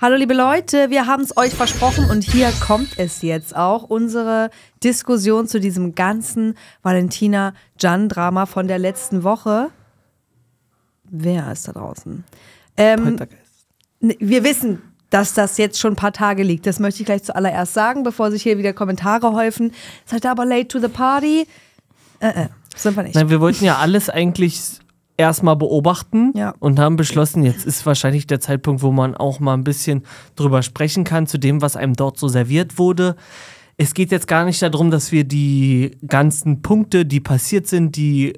Hallo liebe Leute, wir haben es euch versprochen und hier kommt es jetzt auch, unsere Diskussion zu diesem ganzen Valentina-Jan-Drama von der letzten Woche. Wer ist da draußen? Ähm, ne, wir wissen, dass das jetzt schon ein paar Tage liegt. Das möchte ich gleich zuallererst sagen, bevor sich hier wieder Kommentare häufen. Seid ihr aber late to the party? Äh, äh, sind wir nicht. Nein, wir wollten ja alles eigentlich erstmal beobachten ja. und haben beschlossen, jetzt ist wahrscheinlich der Zeitpunkt, wo man auch mal ein bisschen drüber sprechen kann, zu dem, was einem dort so serviert wurde. Es geht jetzt gar nicht darum, dass wir die ganzen Punkte, die passiert sind, die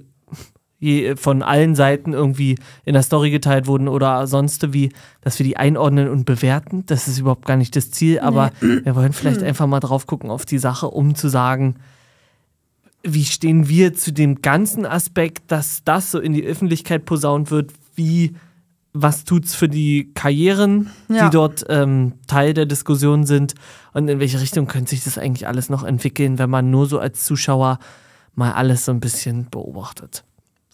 von allen Seiten irgendwie in der Story geteilt wurden oder sonst wie, dass wir die einordnen und bewerten. Das ist überhaupt gar nicht das Ziel, aber nee. wir wollen vielleicht einfach mal drauf gucken auf die Sache, um zu sagen, wie stehen wir zu dem ganzen Aspekt, dass das so in die Öffentlichkeit posaunt wird, wie was tut's für die Karrieren, ja. die dort ähm, Teil der Diskussion sind und in welche Richtung könnte sich das eigentlich alles noch entwickeln, wenn man nur so als Zuschauer mal alles so ein bisschen beobachtet.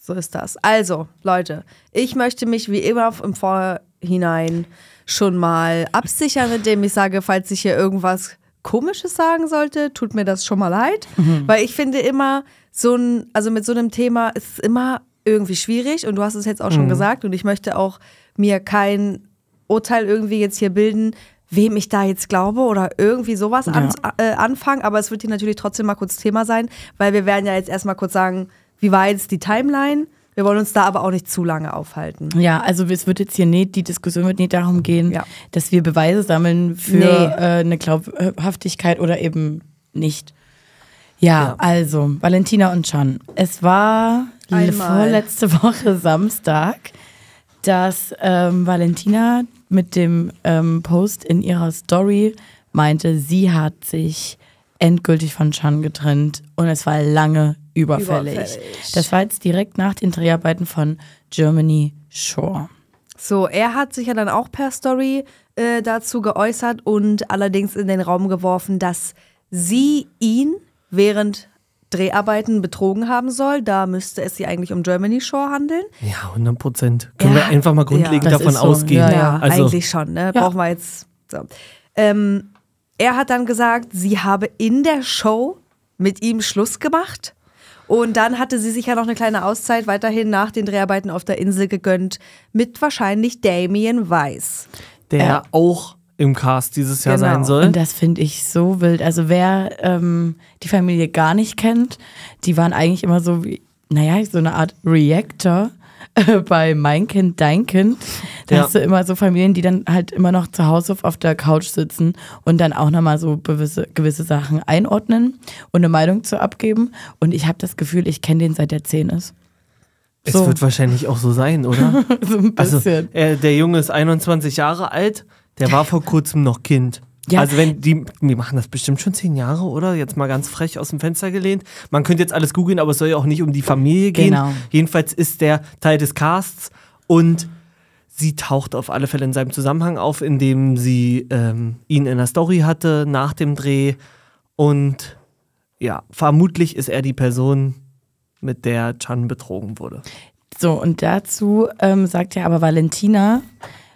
So ist das. Also, Leute, ich möchte mich wie immer im Vorhinein schon mal absichern, indem ich sage, falls ich hier irgendwas Komisches sagen sollte, tut mir das schon mal leid, mhm. weil ich finde immer so ein, also mit so einem Thema ist es immer irgendwie schwierig und du hast es jetzt auch mhm. schon gesagt und ich möchte auch mir kein Urteil irgendwie jetzt hier bilden, wem ich da jetzt glaube oder irgendwie sowas ja. an, äh, anfangen, aber es wird hier natürlich trotzdem mal kurz Thema sein, weil wir werden ja jetzt erstmal kurz sagen, wie war jetzt die Timeline? Wir wollen uns da aber auch nicht zu lange aufhalten. Ja, also es wird jetzt hier nicht, die Diskussion wird nicht darum gehen, ja. dass wir Beweise sammeln für nee. äh, eine Glaubhaftigkeit oder eben nicht. Ja, ja, also Valentina und Chan. Es war Einmal. vorletzte Woche Samstag, dass ähm, Valentina mit dem ähm, Post in ihrer Story meinte, sie hat sich endgültig von Chan getrennt und es war lange überfällig. überfällig. Das war jetzt direkt nach den Dreharbeiten von Germany Shore. So, er hat sich ja dann auch per Story äh, dazu geäußert und allerdings in den Raum geworfen, dass sie ihn während Dreharbeiten betrogen haben soll. Da müsste es sich eigentlich um Germany Shore handeln. Ja, 100 Prozent. Können ja. wir einfach mal grundlegend ja, davon so, ausgehen. Ja, ja. Also, eigentlich schon. Ne? Brauchen wir jetzt. So. Ähm, er hat dann gesagt, sie habe in der Show mit ihm Schluss gemacht und dann hatte sie sich ja noch eine kleine Auszeit weiterhin nach den Dreharbeiten auf der Insel gegönnt mit wahrscheinlich Damien Weiss. Der äh, auch im Cast dieses Jahr genau. sein soll. Und das finde ich so wild. Also wer ähm, die Familie gar nicht kennt, die waren eigentlich immer so wie, naja, so eine Art Reactor bei Mein Kind, Dein Kind. Da ja. hast du immer so Familien, die dann halt immer noch zu Hause auf der Couch sitzen und dann auch nochmal so gewisse, gewisse Sachen einordnen und eine Meinung zu abgeben. Und ich habe das Gefühl, ich kenne den seit er zehn ist. Es wird wahrscheinlich auch so sein, oder? so ein also, bisschen. Also, äh, der Junge ist 21 Jahre alt, der war vor kurzem noch Kind. Ja. Also wenn die, wir machen das bestimmt schon zehn Jahre, oder? Jetzt mal ganz frech aus dem Fenster gelehnt. Man könnte jetzt alles googeln, aber es soll ja auch nicht um die Familie gehen. Genau. Jedenfalls ist der Teil des Casts und sie taucht auf alle Fälle in seinem Zusammenhang auf, indem sie ähm, ihn in der Story hatte nach dem Dreh. Und ja, vermutlich ist er die Person, mit der Chan betrogen wurde. So, und dazu ähm, sagt ja aber Valentina,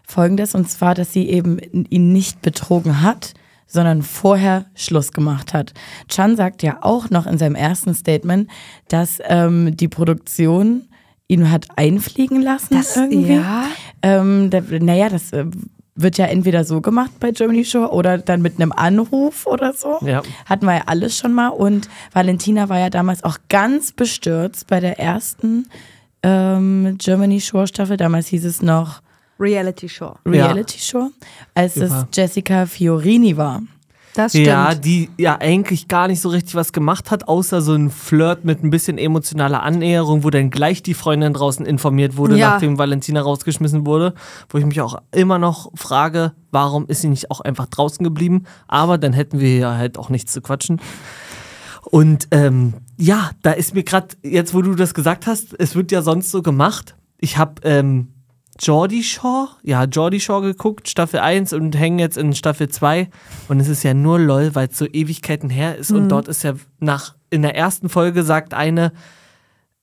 folgendes, und zwar, dass sie eben ihn nicht betrogen hat, sondern vorher Schluss gemacht hat. Chan sagt ja auch noch in seinem ersten Statement, dass ähm, die Produktion ihn hat einfliegen lassen. Das, irgendwie. Ja. Ähm, da, naja, das äh, wird ja entweder so gemacht bei Germany Show oder dann mit einem Anruf oder so. Ja. Hatten wir ja alles schon mal. Und Valentina war ja damals auch ganz bestürzt bei der ersten ähm, Germany Shore Staffel. Damals hieß es noch Reality Show. Reality Show, als Super. es Jessica Fiorini war. Das stimmt. Ja, die ja eigentlich gar nicht so richtig was gemacht hat, außer so ein Flirt mit ein bisschen emotionaler Annäherung, wo dann gleich die Freundin draußen informiert wurde, ja. nachdem Valentina rausgeschmissen wurde. Wo ich mich auch immer noch frage, warum ist sie nicht auch einfach draußen geblieben? Aber dann hätten wir ja halt auch nichts zu quatschen. Und ähm, ja, da ist mir gerade, jetzt wo du das gesagt hast, es wird ja sonst so gemacht. Ich habe ähm, Jordi Shaw, ja, Jordi Shaw geguckt, Staffel 1 und hängen jetzt in Staffel 2. Und es ist ja nur lol, weil es so Ewigkeiten her ist. Mhm. Und dort ist ja nach, in der ersten Folge sagt eine,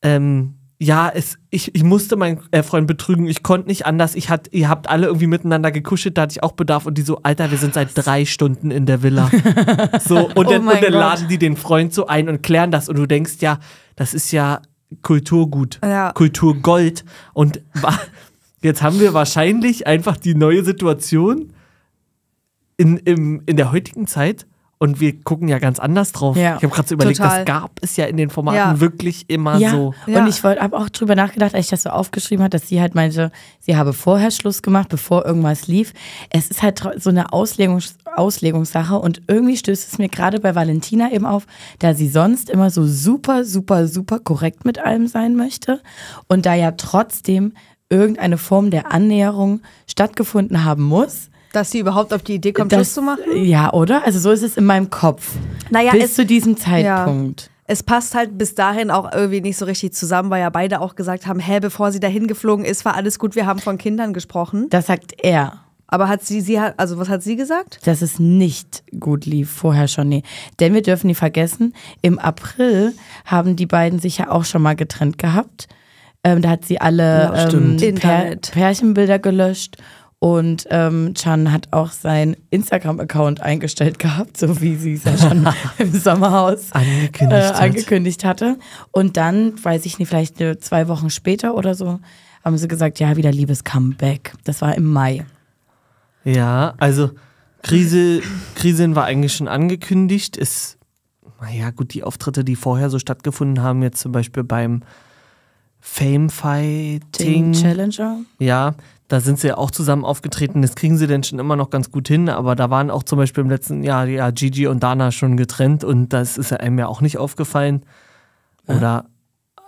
ähm, ja, es, ich, ich musste meinen äh, Freund betrügen, ich konnte nicht anders, ich hat, ihr habt alle irgendwie miteinander gekuschelt, da hatte ich auch Bedarf und die so, Alter, wir sind seit drei Stunden in der Villa. so, und, oh dann, und dann laden die den Freund so ein und klären das und du denkst ja, das ist ja Kulturgut, ja. Kulturgold und Jetzt haben wir wahrscheinlich einfach die neue Situation in, im, in der heutigen Zeit und wir gucken ja ganz anders drauf. Ja, ich habe gerade so überlegt, total. das gab es ja in den Formaten ja. wirklich immer ja, so. Und ich habe auch drüber nachgedacht, als ich das so aufgeschrieben habe, dass sie halt meinte, sie habe vorher Schluss gemacht, bevor irgendwas lief. Es ist halt so eine Auslegungs Auslegungssache und irgendwie stößt es mir gerade bei Valentina eben auf, da sie sonst immer so super, super, super korrekt mit allem sein möchte und da ja trotzdem irgendeine Form der Annäherung stattgefunden haben muss. Dass sie überhaupt auf die Idee kommt, das, Schluss zu machen? Ja, oder? Also so ist es in meinem Kopf. Naja, bis es, zu diesem Zeitpunkt. Ja. Es passt halt bis dahin auch irgendwie nicht so richtig zusammen, weil ja beide auch gesagt haben, hä, bevor sie dahin geflogen ist, war alles gut, wir haben von Kindern gesprochen. Das sagt er. Aber hat sie, sie hat, also was hat sie gesagt? Dass es nicht gut lief vorher schon, nee. Denn wir dürfen nie vergessen, im April haben die beiden sich ja auch schon mal getrennt gehabt. Ähm, da hat sie alle ja, ähm, Internet. Pärchenbilder gelöscht. Und ähm, Chan hat auch seinen Instagram-Account eingestellt gehabt, so wie sie es ja schon im Sommerhaus äh, angekündigt, äh, angekündigt hatte. Und dann, weiß ich nicht, vielleicht zwei Wochen später oder so, haben sie gesagt, ja, wieder liebes Comeback. Das war im Mai. Ja, also Krise, Krisen war eigentlich schon angekündigt. Ist, naja, gut, die Auftritte, die vorher so stattgefunden haben, jetzt zum Beispiel beim Fame Fighting Challenger. Ja, da sind sie ja auch zusammen aufgetreten. Das kriegen sie denn schon immer noch ganz gut hin, aber da waren auch zum Beispiel im letzten Jahr ja Gigi und Dana schon getrennt und das ist ja einem ja auch nicht aufgefallen. Oder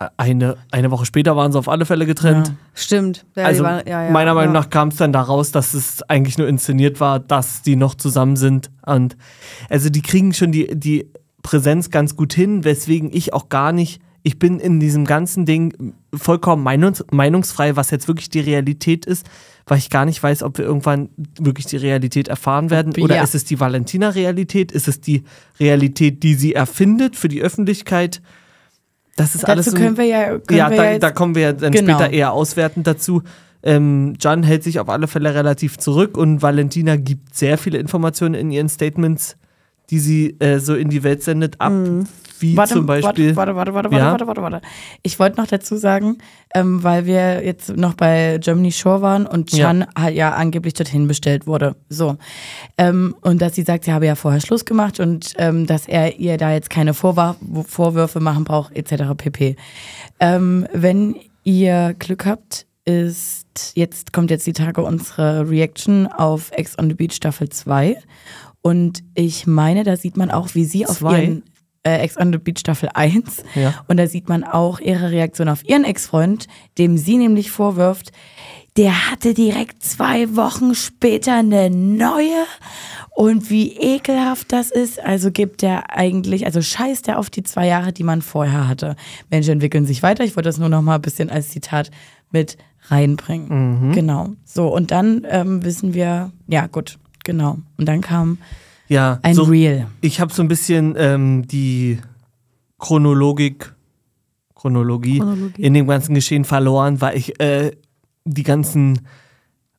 ja. Äh, eine, eine Woche später waren sie auf alle Fälle getrennt. Ja. Stimmt. also waren, meiner Meinung nach kam es dann daraus, dass es eigentlich nur inszeniert war, dass die noch zusammen sind. Und also die kriegen schon die, die Präsenz ganz gut hin, weswegen ich auch gar nicht ich bin in diesem ganzen Ding vollkommen meinungs meinungsfrei, was jetzt wirklich die Realität ist, weil ich gar nicht weiß, ob wir irgendwann wirklich die Realität erfahren werden. Oder ist es die Valentina-Realität? Ist es die Realität, die sie erfindet für die Öffentlichkeit? Das ist Dazu alles. Dazu so können wir ja. Können ja, wir da, ja da, kommen wir ja dann genau. später eher auswertend dazu. Ähm, John hält sich auf alle Fälle relativ zurück und Valentina gibt sehr viele Informationen in ihren Statements, die sie äh, so in die Welt sendet, ab. Mhm wie warte, zum Beispiel. Warte, warte, warte, warte, ja? warte, warte, warte, Ich wollte noch dazu sagen, ähm, weil wir jetzt noch bei Germany Shore waren und Chan ja, ja angeblich dorthin bestellt wurde. So. Ähm, und dass sie sagt, sie habe ja vorher Schluss gemacht und ähm, dass er ihr da jetzt keine Vorwar Vorwürfe machen braucht, etc. pp. Ähm, wenn ihr Glück habt, ist jetzt kommt jetzt die Tage unsere Reaction auf Ex on the Beach Staffel 2. Und ich meine, da sieht man auch, wie sie auf Zwei? ihren äh, Ex on the Beach Staffel 1. Ja. Und da sieht man auch ihre Reaktion auf ihren Ex-Freund, dem sie nämlich vorwirft, der hatte direkt zwei Wochen später eine neue. Und wie ekelhaft das ist. Also gibt der eigentlich, also scheißt er auf die zwei Jahre, die man vorher hatte. Menschen entwickeln sich weiter. Ich wollte das nur noch mal ein bisschen als Zitat mit reinbringen. Mhm. Genau. So, und dann ähm, wissen wir, ja, gut, genau. Und dann kam ja, ein so, Reel. Ich habe so ein bisschen ähm, die Chronologik, Chronologie, Chronologie, in dem ganzen Geschehen verloren, weil ich äh, die ganzen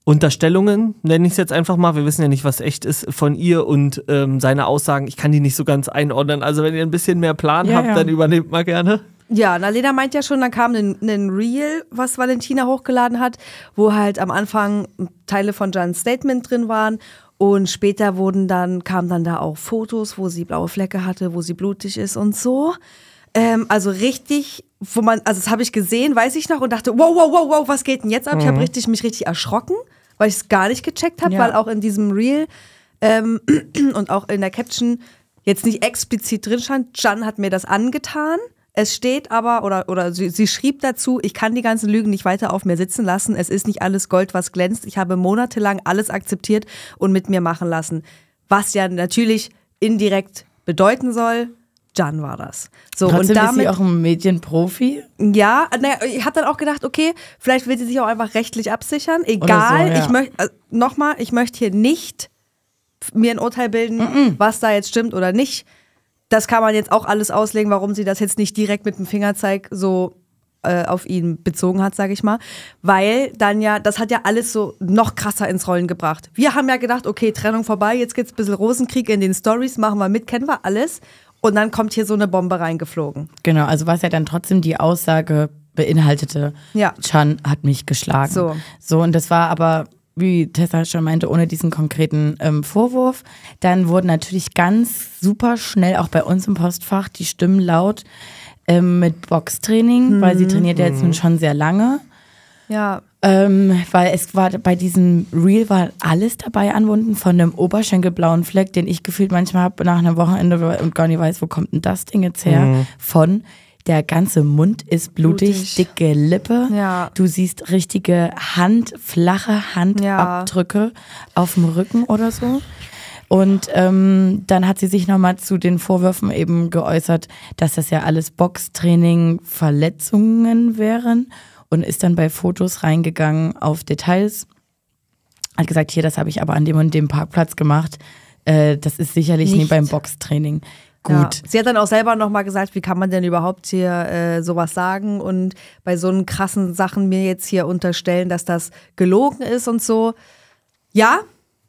Unterstellungen, nenne ich es jetzt einfach mal, wir wissen ja nicht, was echt ist, von ihr und ähm, seine Aussagen, ich kann die nicht so ganz einordnen. Also wenn ihr ein bisschen mehr Plan ja, habt, ja. dann übernehmt mal gerne. Ja, Nalena meint ja schon, dann kam ein, ein Reel, was Valentina hochgeladen hat, wo halt am Anfang Teile von Jans Statement drin waren und später wurden dann, kamen dann da auch Fotos, wo sie blaue Flecke hatte, wo sie blutig ist und so. Ähm, also richtig, wo man, also das habe ich gesehen, weiß ich noch, und dachte, wow, wow, wow, wow, was geht denn jetzt ab? Mhm. Ich habe mhm. richtig, mich richtig erschrocken, weil ich es gar nicht gecheckt habe, ja. weil auch in diesem Reel ähm, und auch in der Caption jetzt nicht explizit drin stand, Jan hat mir das angetan. Es steht aber, oder, oder sie, sie schrieb dazu, ich kann die ganzen Lügen nicht weiter auf mir sitzen lassen. Es ist nicht alles Gold, was glänzt. Ich habe monatelang alles akzeptiert und mit mir machen lassen. Was ja natürlich indirekt bedeuten soll, Jan war das. So, und damit, ist sie auch ein Medienprofi? Ja, naja, ich habe dann auch gedacht, okay, vielleicht will sie sich auch einfach rechtlich absichern. Egal, so, ja. ich möchte, also, nochmal, ich möchte hier nicht mir ein Urteil bilden, mm -mm. was da jetzt stimmt oder nicht das kann man jetzt auch alles auslegen, warum sie das jetzt nicht direkt mit dem Fingerzeig so äh, auf ihn bezogen hat, sage ich mal, weil dann ja, das hat ja alles so noch krasser ins Rollen gebracht. Wir haben ja gedacht, okay, Trennung vorbei, jetzt geht's ein bisschen Rosenkrieg in den Stories, machen wir mit, kennen wir alles und dann kommt hier so eine Bombe reingeflogen. Genau, also was ja dann trotzdem die Aussage beinhaltete, ja. Chan hat mich geschlagen. So. so, und das war aber wie Tessa schon meinte, ohne diesen konkreten ähm, Vorwurf. Dann wurden natürlich ganz super schnell auch bei uns im Postfach die Stimmen laut ähm, mit Boxtraining, mhm. weil sie hm. trainiert ja jetzt nun hm. schon sehr lange. Ja. Ähm, weil es war bei diesem Reel war alles dabei anwunden, von einem oberschenkelblauen Fleck, den ich gefühlt manchmal habe nach einem Wochenende und gar nicht weiß, wo kommt denn das Ding jetzt her, mhm. von der ganze Mund ist blutig, blutig. dicke Lippe. Ja. Du siehst richtige Hand, flache Handabdrücke ja. auf dem Rücken oder so. Und ähm, dann hat sie sich nochmal zu den Vorwürfen eben geäußert, dass das ja alles Boxtraining, Verletzungen wären und ist dann bei Fotos reingegangen auf Details. Hat gesagt, hier, das habe ich aber an dem und dem Parkplatz gemacht. Äh, das ist sicherlich nicht beim Boxtraining gut. Ja. Sie hat dann auch selber nochmal gesagt, wie kann man denn überhaupt hier äh, sowas sagen und bei so einen krassen Sachen mir jetzt hier unterstellen, dass das gelogen ist und so. Ja,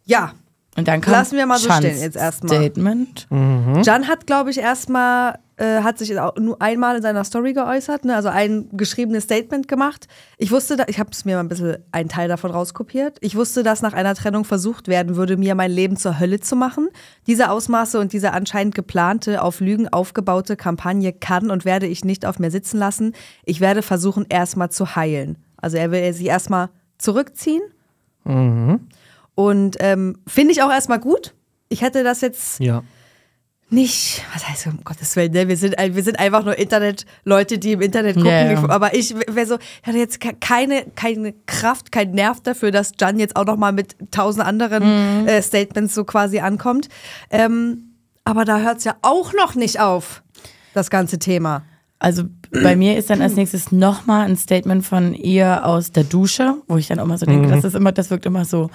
ja, und dann kam Lassen wir mal so stehen jetzt erstmal. Statement. Mhm. hat, glaube ich, erstmal, äh, hat sich nur einmal in seiner Story geäußert, ne? also ein geschriebenes Statement gemacht. Ich wusste, da, ich habe es mir mal ein bisschen einen Teil davon rauskopiert. Ich wusste, dass nach einer Trennung versucht werden würde, mir mein Leben zur Hölle zu machen. Diese Ausmaße und diese anscheinend geplante, auf Lügen aufgebaute Kampagne kann und werde ich nicht auf mir sitzen lassen. Ich werde versuchen, erstmal zu heilen. Also er will sich erstmal zurückziehen. Mhm. Und ähm, finde ich auch erstmal gut. Ich hätte das jetzt ja. nicht, was heißt, um Gottes Willen, ne? wir, sind, wir sind einfach nur Internetleute, die im Internet gucken. Ja, ja. Aber ich wäre so, ich hatte jetzt keine, keine Kraft, keinen Nerv dafür, dass Jan jetzt auch nochmal mit tausend anderen mhm. äh, Statements so quasi ankommt. Ähm, aber da hört es ja auch noch nicht auf, das ganze Thema. Also bei mir ist dann als nächstes nochmal ein Statement von ihr aus der Dusche, wo ich dann auch immer so denke, mhm. das ist immer, das wirkt immer so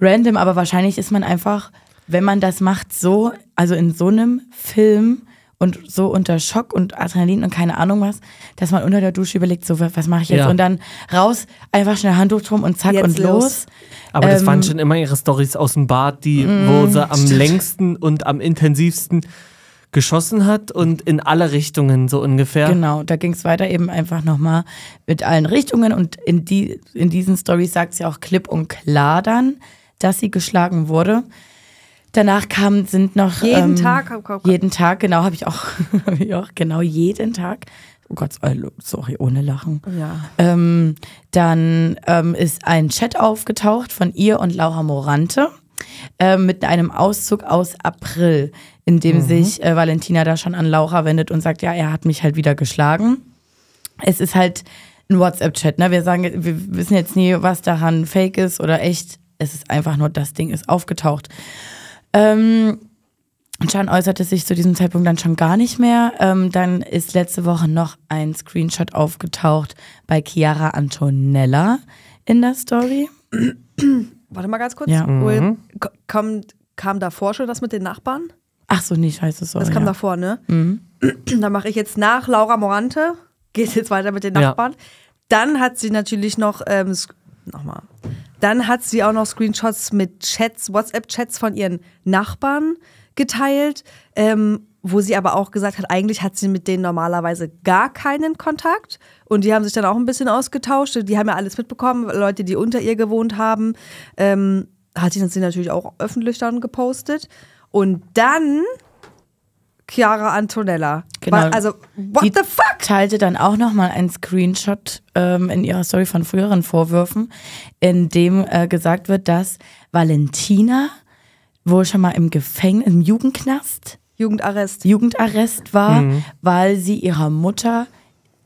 random, aber wahrscheinlich ist man einfach, wenn man das macht, so, also in so einem Film und so unter Schock und Adrenalin und keine Ahnung was, dass man unter der Dusche überlegt, so was mache ich jetzt? Ja. Und dann raus, einfach schnell Handtuch drum und zack jetzt und los. Aber ähm, das waren ähm, schon immer ihre Stories aus dem Bad, die, mh, mm, wo sie am stimmt. längsten und am intensivsten geschossen hat und in alle Richtungen so ungefähr. Genau, da ging es weiter eben einfach nochmal mit allen Richtungen und in, die, in diesen Stories sagt sie auch klipp und klar dann, dass sie geschlagen wurde. Danach kam, sind noch. Jeden ähm, Tag, hab, komm, komm. Jeden Tag, genau, habe ich, auch, hab ich auch, genau, jeden Tag. Oh Gott, äh, sorry, ohne Lachen. Ja. Ähm, dann ähm, ist ein Chat aufgetaucht von ihr und Laura Morante äh, mit einem Auszug aus April, in dem mhm. sich äh, Valentina da schon an Laura wendet und sagt, ja, er hat mich halt wieder geschlagen. Es ist halt ein WhatsApp-Chat, ne? Wir sagen, wir wissen jetzt nie, was daran fake ist oder echt es ist einfach nur, das Ding ist aufgetaucht. Ähm, Chan äußerte sich zu diesem Zeitpunkt dann schon gar nicht mehr. Ähm, dann ist letzte Woche noch ein Screenshot aufgetaucht bei Chiara Antonella in der Story. Warte mal ganz kurz. Ja. Mhm. Kam, kam davor schon das mit den Nachbarn? Ach so, nicht nee, es so. Das kam ja. davor, ne? Mhm. Dann mache ich jetzt nach Laura Morante, geht jetzt weiter mit den Nachbarn. Ja. Dann hat sie natürlich noch, ähm, nochmal, dann hat sie auch noch Screenshots mit Chats, WhatsApp-Chats von ihren Nachbarn geteilt, ähm, wo sie aber auch gesagt hat, eigentlich hat sie mit denen normalerweise gar keinen Kontakt. Und die haben sich dann auch ein bisschen ausgetauscht. Die haben ja alles mitbekommen, Leute, die unter ihr gewohnt haben. Ähm, hat sie natürlich auch öffentlich dann gepostet. Und dann Chiara Antonella. Genau. War, also, what die the fuck? teilte dann auch nochmal einen Screenshot ähm, in ihrer Story von früheren Vorwürfen, in dem äh, gesagt wird, dass Valentina wohl schon mal im Gefängnis, im Jugendknast, Jugendarrest, Jugendarrest war, mhm. weil sie ihrer Mutter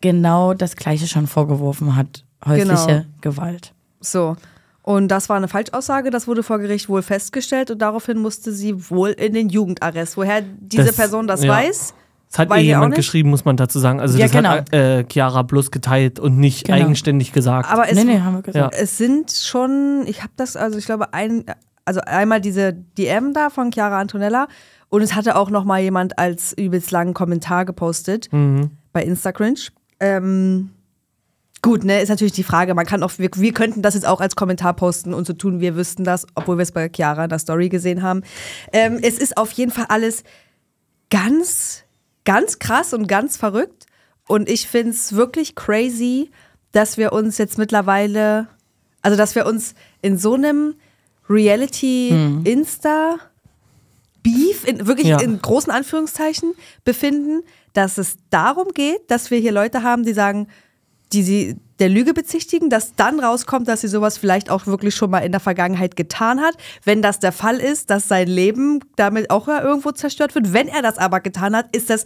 genau das Gleiche schon vorgeworfen hat, häusliche genau. Gewalt. So. Und das war eine Falschaussage, das wurde vor Gericht wohl festgestellt und daraufhin musste sie wohl in den Jugendarrest. Woher diese das, Person das ja. weiß, das hat ihr jemand geschrieben, muss man dazu sagen. Also ja, das genau. hat äh, Chiara bloß geteilt und nicht genau. eigenständig gesagt. Aber es, nee, nee, haben wir gesagt. es sind schon, ich habe das, also ich glaube, ein, also einmal diese DM da von Chiara Antonella und es hatte auch nochmal jemand als übelst langen Kommentar gepostet mhm. bei Instagram. Ähm, Gut, ne, ist natürlich die Frage. Man kann auch, wir, wir, könnten das jetzt auch als Kommentar posten und so tun, wir wüssten das, obwohl wir es bei Chiara in der Story gesehen haben. Ähm, es ist auf jeden Fall alles ganz, ganz krass und ganz verrückt. Und ich finde es wirklich crazy, dass wir uns jetzt mittlerweile, also dass wir uns in so einem Reality-Insta. Hm. Beef, in, wirklich ja. in großen Anführungszeichen, befinden, dass es darum geht, dass wir hier Leute haben, die sagen, die sie der Lüge bezichtigen, dass dann rauskommt, dass sie sowas vielleicht auch wirklich schon mal in der Vergangenheit getan hat. Wenn das der Fall ist, dass sein Leben damit auch irgendwo zerstört wird. Wenn er das aber getan hat, ist das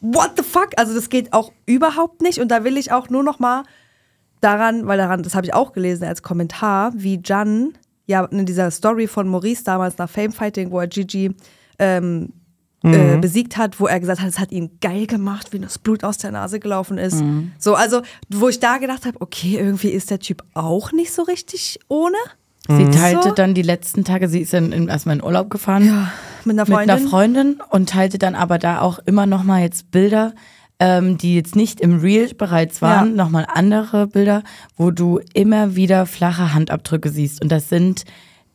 what the fuck? Also das geht auch überhaupt nicht und da will ich auch nur noch mal daran, weil daran, das habe ich auch gelesen als Kommentar, wie Jan ja in dieser Story von Maurice damals nach Fame Fighting, wo er Gigi ähm, äh, mhm. äh, besiegt hat, wo er gesagt hat, es hat ihn geil gemacht, wie das Blut aus der Nase gelaufen ist. Mhm. So, also, wo ich da gedacht habe, okay, irgendwie ist der Typ auch nicht so richtig ohne. Sie mhm. teilte so? dann die letzten Tage, sie ist dann in, erstmal in Urlaub gefahren. Ja, mit einer Freundin. Mit einer Freundin und teilte dann aber da auch immer nochmal jetzt Bilder, ähm, die jetzt nicht im Real bereits waren, ja. nochmal andere Bilder, wo du immer wieder flache Handabdrücke siehst. Und das sind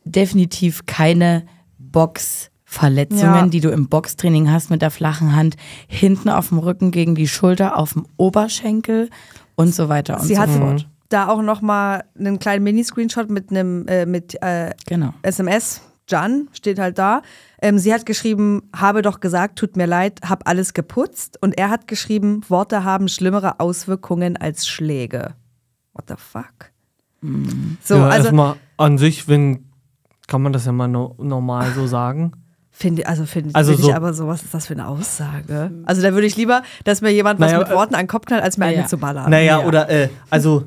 definitiv keine Box- Verletzungen, ja. die du im Boxtraining hast mit der flachen Hand, hinten auf dem Rücken gegen die Schulter, auf dem Oberschenkel und so weiter und Sie so hat fort. Da auch nochmal einen kleinen Mini-Screenshot mit einem äh, mit äh, genau. SMS. Jan steht halt da. Ähm, sie hat geschrieben, habe doch gesagt, tut mir leid, hab alles geputzt. Und er hat geschrieben, Worte haben schlimmere Auswirkungen als Schläge. What the fuck? Mhm. So, ja, also erstmal an sich, wenn kann man das ja mal no normal so sagen. Finde, also finde also so ich aber so, was ist das für eine Aussage? Hm. Also da würde ich lieber, dass mir jemand naja, was mit äh, Worten äh, an den Kopf knallt, als mir naja. eine zu ballern. Naja, naja. oder äh, also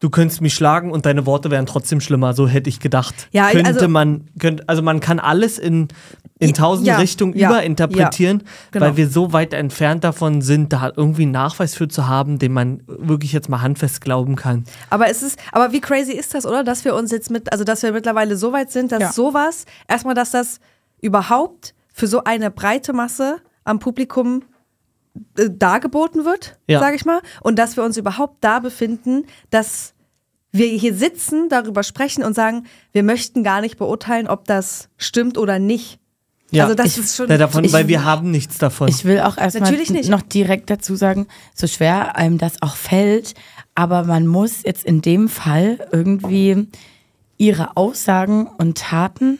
du könntest mich schlagen und deine Worte wären trotzdem schlimmer, so hätte ich gedacht. Ja, könnte also, man, könnte, also man kann alles in, in tausend ja, Richtungen ja, überinterpretieren, ja, genau. weil wir so weit entfernt davon sind, da halt irgendwie einen Nachweis für zu haben, den man wirklich jetzt mal handfest glauben kann. Aber es ist, aber wie crazy ist das, oder? Dass wir uns jetzt mit, also dass wir mittlerweile so weit sind, dass sowas, erstmal, dass das überhaupt für so eine breite Masse am Publikum äh, dargeboten wird, ja. sage ich mal, und dass wir uns überhaupt da befinden, dass wir hier sitzen, darüber sprechen und sagen, wir möchten gar nicht beurteilen, ob das stimmt oder nicht. Ja, also das ich, ist schon davon, ich, weil wir haben nichts davon. Ich will auch erstmal noch direkt dazu sagen, so schwer einem das auch fällt, aber man muss jetzt in dem Fall irgendwie ihre Aussagen und Taten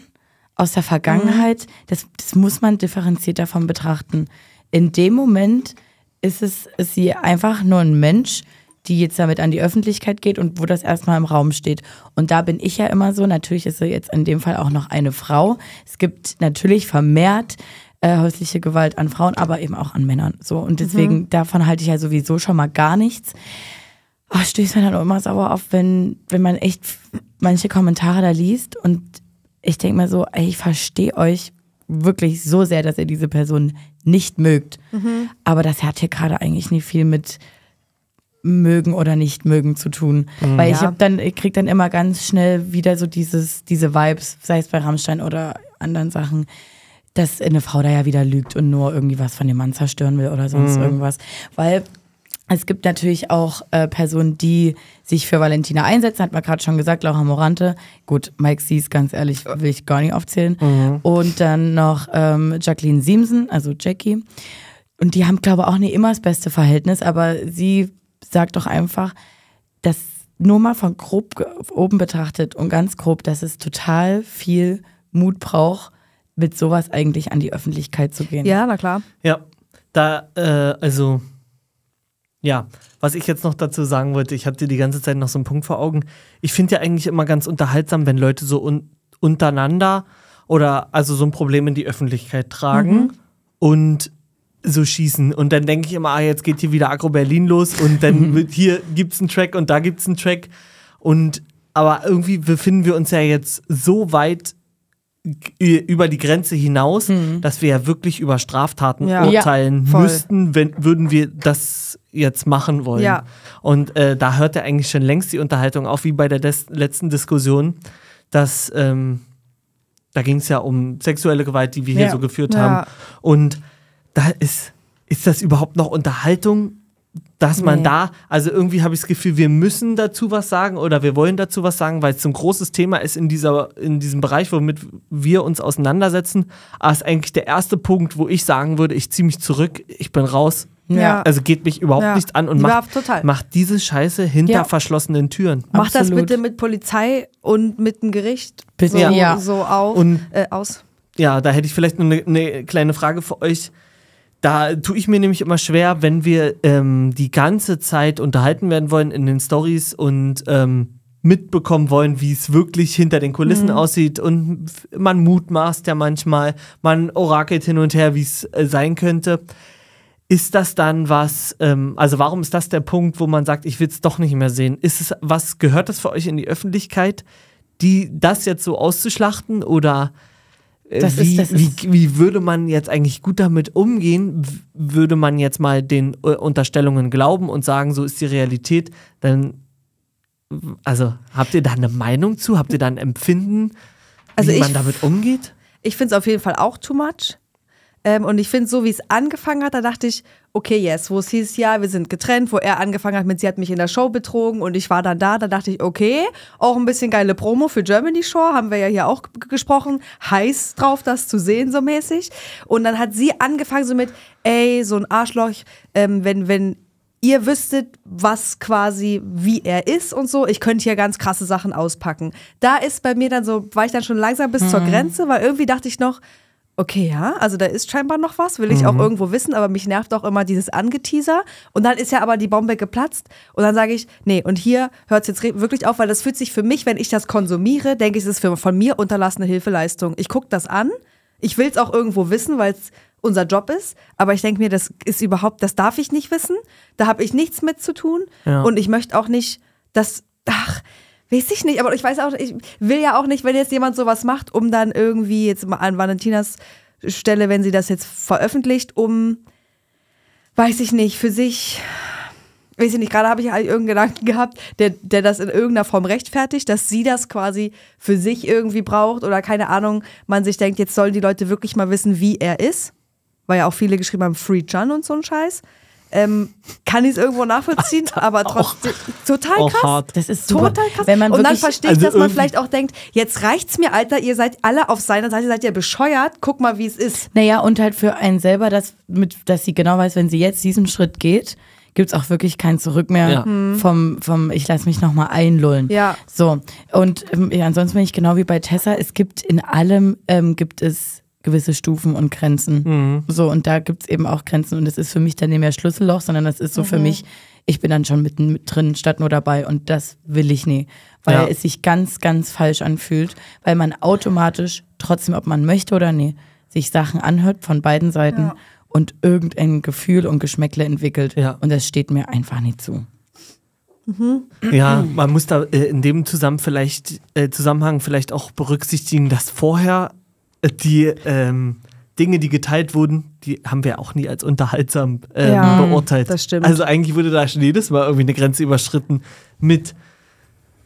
aus der Vergangenheit, mhm. das, das muss man differenziert davon betrachten. In dem Moment ist es ist sie einfach nur ein Mensch, die jetzt damit an die Öffentlichkeit geht und wo das erstmal im Raum steht. Und da bin ich ja immer so, natürlich ist sie jetzt in dem Fall auch noch eine Frau. Es gibt natürlich vermehrt äh, häusliche Gewalt an Frauen, aber eben auch an Männern. So und mhm. deswegen mhm. davon halte ich ja sowieso schon mal gar nichts. Ach, oh, stößt man dann auch immer sauer auf, wenn wenn man echt manche Kommentare da liest und ich denke mal so, ey, ich verstehe euch wirklich so sehr, dass ihr diese Person nicht mögt. Mhm. Aber das hat hier gerade eigentlich nicht viel mit mögen oder nicht mögen zu tun, mhm. weil ich ja. dann ich krieg dann immer ganz schnell wieder so dieses diese Vibes, sei es bei Rammstein oder anderen Sachen, dass eine Frau da ja wieder lügt und nur irgendwie was von dem Mann zerstören will oder sonst mhm. irgendwas, weil es gibt natürlich auch äh, Personen, die sich für Valentina einsetzen, hat man gerade schon gesagt, Laura Morante. Gut, Mike Sees, ganz ehrlich, äh. will ich gar nicht aufzählen. Mhm. Und dann noch ähm, Jacqueline Siemsen, also Jackie. Und die haben, glaube ich, auch nicht immer das beste Verhältnis, aber sie sagt doch einfach, dass nur mal von grob oben betrachtet und ganz grob, dass es total viel Mut braucht, mit sowas eigentlich an die Öffentlichkeit zu gehen. Ja, na klar. Ja, da, äh, also ja, was ich jetzt noch dazu sagen wollte, ich hatte die ganze Zeit noch so einen Punkt vor Augen. Ich finde ja eigentlich immer ganz unterhaltsam, wenn Leute so un untereinander oder also so ein Problem in die Öffentlichkeit tragen mhm. und so schießen. Und dann denke ich immer, ah, jetzt geht hier wieder Agro Berlin los und dann mhm. wird hier gibt's einen Track und da gibt's einen Track. Und aber irgendwie befinden wir uns ja jetzt so weit über die Grenze hinaus, mhm. dass wir ja wirklich über Straftaten ja. urteilen ja, müssten, wenn, würden wir das jetzt machen wollen. Ja. Und äh, da hört ja eigentlich schon längst die Unterhaltung auf, wie bei der letzten Diskussion, dass ähm, da ging es ja um sexuelle Gewalt, die wir hier so geführt haben. Und da ist, ist das überhaupt noch Unterhaltung? dass man nee. da, also irgendwie habe ich das Gefühl, wir müssen dazu was sagen oder wir wollen dazu was sagen, weil es ein großes Thema ist in, dieser, in diesem Bereich, womit wir uns auseinandersetzen. Aber es ist eigentlich der erste Punkt, wo ich sagen würde, ich ziehe mich zurück, ich bin raus. Ja. Also geht mich überhaupt ja. nicht an und macht, macht, diese Scheiße hinter ja. verschlossenen Türen. Macht das bitte mit Polizei und mit dem Gericht bitte. so, ja. so auf, und, äh, aus. Ja, da hätte ich vielleicht eine, eine kleine Frage für euch. Da tue ich mir nämlich immer schwer, wenn wir ähm, die ganze Zeit unterhalten werden wollen in den Stories und ähm, mitbekommen wollen, wie es wirklich hinter den Kulissen mhm. aussieht. Und man mutmaßt ja manchmal, man orakelt hin und her, wie es äh, sein könnte. Ist das dann was, ähm, also warum ist das der Punkt, wo man sagt, ich will es doch nicht mehr sehen? Ist es was, gehört das für euch in die Öffentlichkeit, die das jetzt so auszuschlachten oder äh, das wie, ist, wie, wie, würde man jetzt eigentlich gut damit umgehen? Würde man jetzt mal den äh, Unterstellungen glauben und sagen, so ist die Realität, dann also habt ihr da eine Meinung zu? Habt ihr da ein Empfinden, also wie man damit umgeht? Ich finde es auf jeden Fall auch too much. Ähm, und ich finde, so wie es angefangen hat, da dachte ich, okay, yes, wo es hieß, ja, wir sind getrennt, wo er angefangen hat mit, sie hat mich in der Show betrogen und ich war dann da, da dachte ich, okay, auch ein bisschen geile Promo für Germany Shore, haben wir ja hier auch gesprochen, heiß drauf, das zu sehen, so mäßig. Und dann hat sie angefangen so mit, ey, so ein Arschloch, ähm, wenn, wenn ihr wüsstet, was quasi, wie er ist und so. Ich könnte hier ganz krasse Sachen auspacken. Da ist bei mir dann so, war ich dann schon langsam bis hm. zur mhm. Grenze, weil irgendwie dachte ich noch, okay, ja, also da ist scheinbar noch was, will ich mhm. auch irgendwo wissen, aber mich nervt auch immer dieses Angeteaser. Und dann ist ja aber die Bombe geplatzt und dann sage ich, nee, und hier hört es jetzt wirklich auf, weil das fühlt sich für mich, wenn ich das konsumiere, denke ich, es ist für, von mir unterlassene Hilfeleistung. Ich gucke das an, ich will es auch irgendwo wissen, weil es unser Job ist, aber ich denke mir, das ist überhaupt, das darf ich nicht wissen, da habe ich nichts mit zu tun ja. und ich möchte auch nicht, dass, ach, Weiß ich nicht, aber ich weiß auch, ich will ja auch nicht, wenn jetzt jemand sowas macht, um dann irgendwie jetzt an Valentinas Stelle, wenn sie das jetzt veröffentlicht, um, weiß ich nicht, für sich, weiß ich nicht, gerade habe ich halt irgendeinen Gedanken gehabt, der, der das in irgendeiner Form rechtfertigt, dass sie das quasi für sich irgendwie braucht oder keine Ahnung, man sich denkt, jetzt sollen die Leute wirklich mal wissen, wie er ist, weil ja auch viele geschrieben haben, Free John und so ein Scheiß ähm, kann ich es irgendwo nachvollziehen, Ach, aber trotzdem auch, total auch oh, krass. Hart. Das ist super. total krass. Wenn man und dann verstehe ich, also dass man vielleicht auch denkt, jetzt reicht's mir, Alter, ihr seid alle auf seiner Seite, seid ihr bescheuert, guck mal, wie es ist. Naja, und halt für einen selber, dass, mit, dass sie genau weiß, wenn sie jetzt diesen Schritt geht, gibt es auch wirklich kein Zurück mehr ja. Mhm. vom, vom ich lasse mich nochmal einlullen. Ja. So. Und ähm, ja, ansonsten bin ich genau wie bei Tessa, es gibt in allem ähm, gibt es gewisse Stufen und Grenzen. Mhm. So, und da gibt es eben auch Grenzen. Und das ist für mich dann nicht mehr Schlüsselloch, sondern das ist so mhm. für mich, ich bin dann schon mitten mit drin, statt nur dabei. Und das will ich nie. Weil ja. es sich ganz, ganz falsch anfühlt, weil man automatisch, trotzdem, ob man möchte oder nie, sich Sachen anhört von beiden Seiten ja. und irgendein Gefühl und Geschmäckle entwickelt. Ja. Und das steht mir einfach nicht zu. Mhm. Ja, man muss da äh, in dem zusammen vielleicht, äh, Zusammenhang vielleicht auch berücksichtigen, dass vorher die ähm, Dinge, die geteilt wurden, die haben wir auch nie als unterhaltsam ähm, ja, beurteilt. Das stimmt. Also eigentlich wurde da schon jedes Mal irgendwie eine Grenze überschritten mit,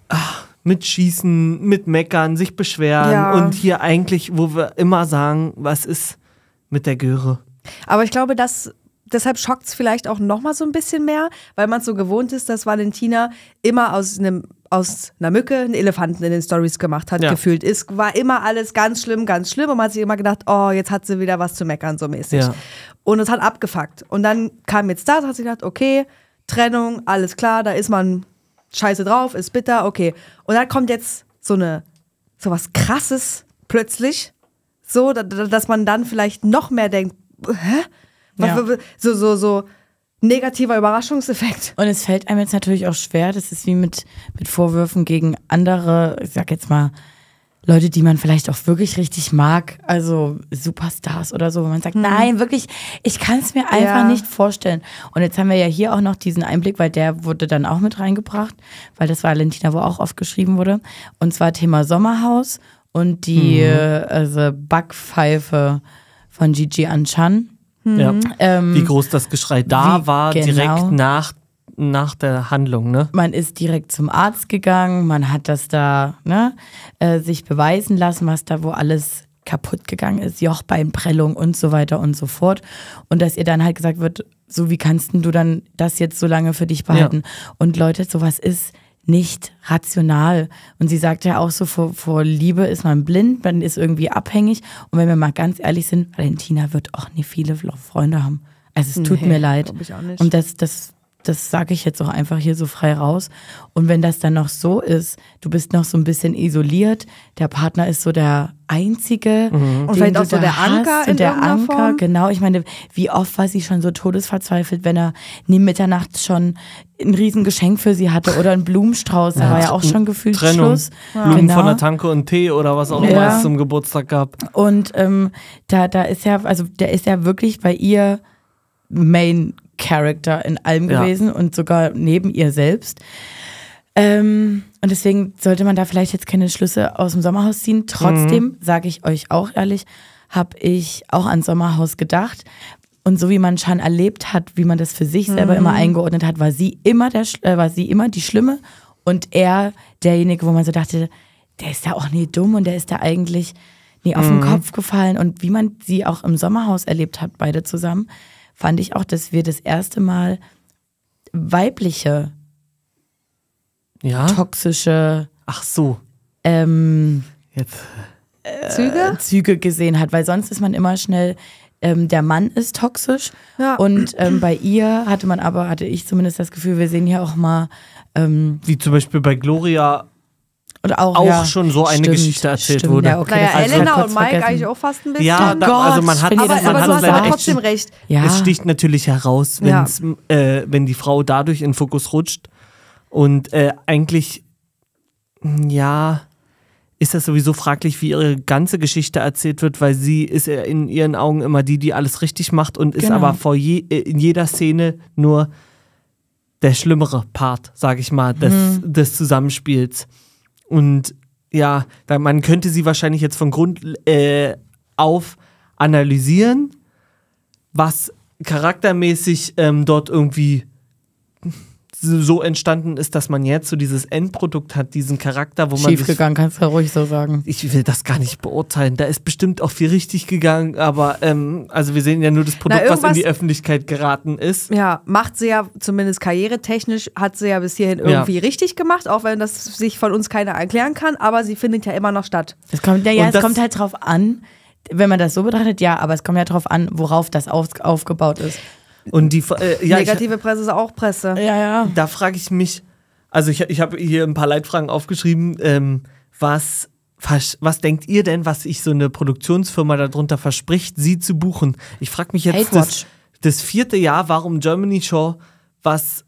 ach, mit Schießen, mit Meckern, sich beschweren ja. und hier eigentlich, wo wir immer sagen, was ist mit der Göre. Aber ich glaube, dass deshalb schockt es vielleicht auch nochmal so ein bisschen mehr, weil man es so gewohnt ist, dass Valentina immer aus einem aus einer Mücke einen Elefanten in den Stories gemacht hat, ja. gefühlt. Es war immer alles ganz schlimm, ganz schlimm und man hat sich immer gedacht, oh, jetzt hat sie wieder was zu meckern, so mäßig. Ja. Und es hat abgefuckt. Und dann kam jetzt das, hat sich gedacht, okay, Trennung, alles klar, da ist man scheiße drauf, ist bitter, okay. Und dann kommt jetzt so eine, so was krasses plötzlich, so, dass man dann vielleicht noch mehr denkt, hä? Ja. So, so, so, negativer Überraschungseffekt. Und es fällt einem jetzt natürlich auch schwer, das ist wie mit, mit Vorwürfen gegen andere, ich sag jetzt mal, Leute, die man vielleicht auch wirklich richtig mag, also Superstars oder so, wo man sagt, mhm. nein, wirklich, ich kann es mir einfach ja. nicht vorstellen. Und jetzt haben wir ja hier auch noch diesen Einblick, weil der wurde dann auch mit reingebracht, weil das war Valentina, wo auch oft geschrieben wurde. Und zwar Thema Sommerhaus und die mhm. Äh, also Backpfeife von Gigi Anchan. Ja. Mhm. Ähm, wie groß das Geschrei da wie, war, genau. direkt nach, nach der Handlung, ne? Man ist direkt zum Arzt gegangen, man hat das da, ne, äh, sich beweisen lassen, was da wo alles kaputt gegangen ist, Jochbeinprellung und so weiter und so fort. Und dass ihr dann halt gesagt wird, so wie kannst du dann das jetzt so lange für dich behalten? Ja. Und Leute, sowas ist nicht rational. Und sie sagt ja auch so, vor, vor Liebe ist man blind, man ist irgendwie abhängig. Und wenn wir mal ganz ehrlich sind, Valentina wird auch nie viele Freunde haben. Also es tut nee, mir leid. Und das, das das sage ich jetzt auch einfach hier so frei raus. Und wenn das dann noch so ist, du bist noch so ein bisschen isoliert, der Partner ist so der einzige. Mhm. Und vielleicht auch so der Anker. In der Anker, Form. genau. Ich meine, wie oft war sie schon so todesverzweifelt, wenn er neben Mitternacht schon ein Riesengeschenk für sie hatte oder einen Blumenstrauß. Ja, da war ja also auch schon gefühlt Trennung. Schluss. Ja. Blumen genau. von der genau. Tanke und Tee oder was auch immer ja. es zum Geburtstag gab. Und ähm, da, da ist ja, also der ist ja wirklich bei ihr Main Character in allem ja. gewesen und sogar neben ihr selbst. Ähm, und deswegen sollte man da vielleicht jetzt keine Schlüsse aus dem Sommerhaus ziehen. Trotzdem mhm. sage ich euch auch ehrlich, habe ich auch an Sommerhaus gedacht. Und so wie man schon erlebt hat, wie man das für sich selber mhm. immer eingeordnet hat, war sie immer der, äh, war sie immer die Schlimme und er derjenige, wo man so dachte, der ist da auch nie dumm und der ist da eigentlich nie auf mhm. den Kopf gefallen. Und wie man sie auch im Sommerhaus erlebt hat, beide zusammen, fand ich auch, dass wir das erste Mal weibliche, ja? toxische, ach so, ähm, jetzt äh, Züge? Züge gesehen hat, weil sonst ist man immer schnell, ähm, der Mann ist toxisch ja. und ähm, bei ihr hatte man aber, hatte ich zumindest das Gefühl, wir sehen hier auch mal. Ähm, Wie zum Beispiel bei Gloria und auch, auch ja, schon so eine stimmt, Geschichte erzählt stimmt, wurde. Ja, okay, naja, also Elena und Mike vergessen. eigentlich auch fast ein bisschen. Ja, oh Gott, also man hat, aber, man aber hat du hast aber trotzdem recht. Ja. Es sticht natürlich heraus, äh, wenn die Frau dadurch in Fokus rutscht. Und äh, eigentlich, ja, ist das sowieso fraglich, wie ihre ganze Geschichte erzählt wird, weil sie ist in ihren Augen immer die, die alles richtig macht und genau. ist aber vor je, äh, in jeder Szene nur der schlimmere Part, sag ich mal, des, mhm. des Zusammenspiels. Und ja, man könnte sie wahrscheinlich jetzt von Grund äh, auf analysieren, was charaktermäßig ähm, dort irgendwie so entstanden ist, dass man jetzt so dieses Endprodukt hat, diesen Charakter, wo man. Schief gegangen, kannst du ja ruhig so sagen. Ich will das gar nicht beurteilen. Da ist bestimmt auch viel richtig gegangen, aber ähm, also wir sehen ja nur das Produkt, Na, was in die Öffentlichkeit geraten ist. Ja, macht sie ja zumindest karrieretechnisch, hat sie ja bis hierhin irgendwie ja. richtig gemacht, auch wenn das sich von uns keiner erklären kann, aber sie findet ja immer noch statt. Es kommt, ja, ja es kommt halt drauf an, wenn man das so betrachtet, ja, aber es kommt ja drauf an, worauf das auf, aufgebaut ist. Und die äh, ja, negative ich, Presse ist auch Presse. Ja, ja. Da frage ich mich, also ich, ich habe hier ein paar Leitfragen aufgeschrieben. Ähm, was, was, was denkt ihr denn, was sich so eine Produktionsfirma darunter verspricht, sie zu buchen? Ich frage mich jetzt das, das, vierte Jahr, warum Germany Show was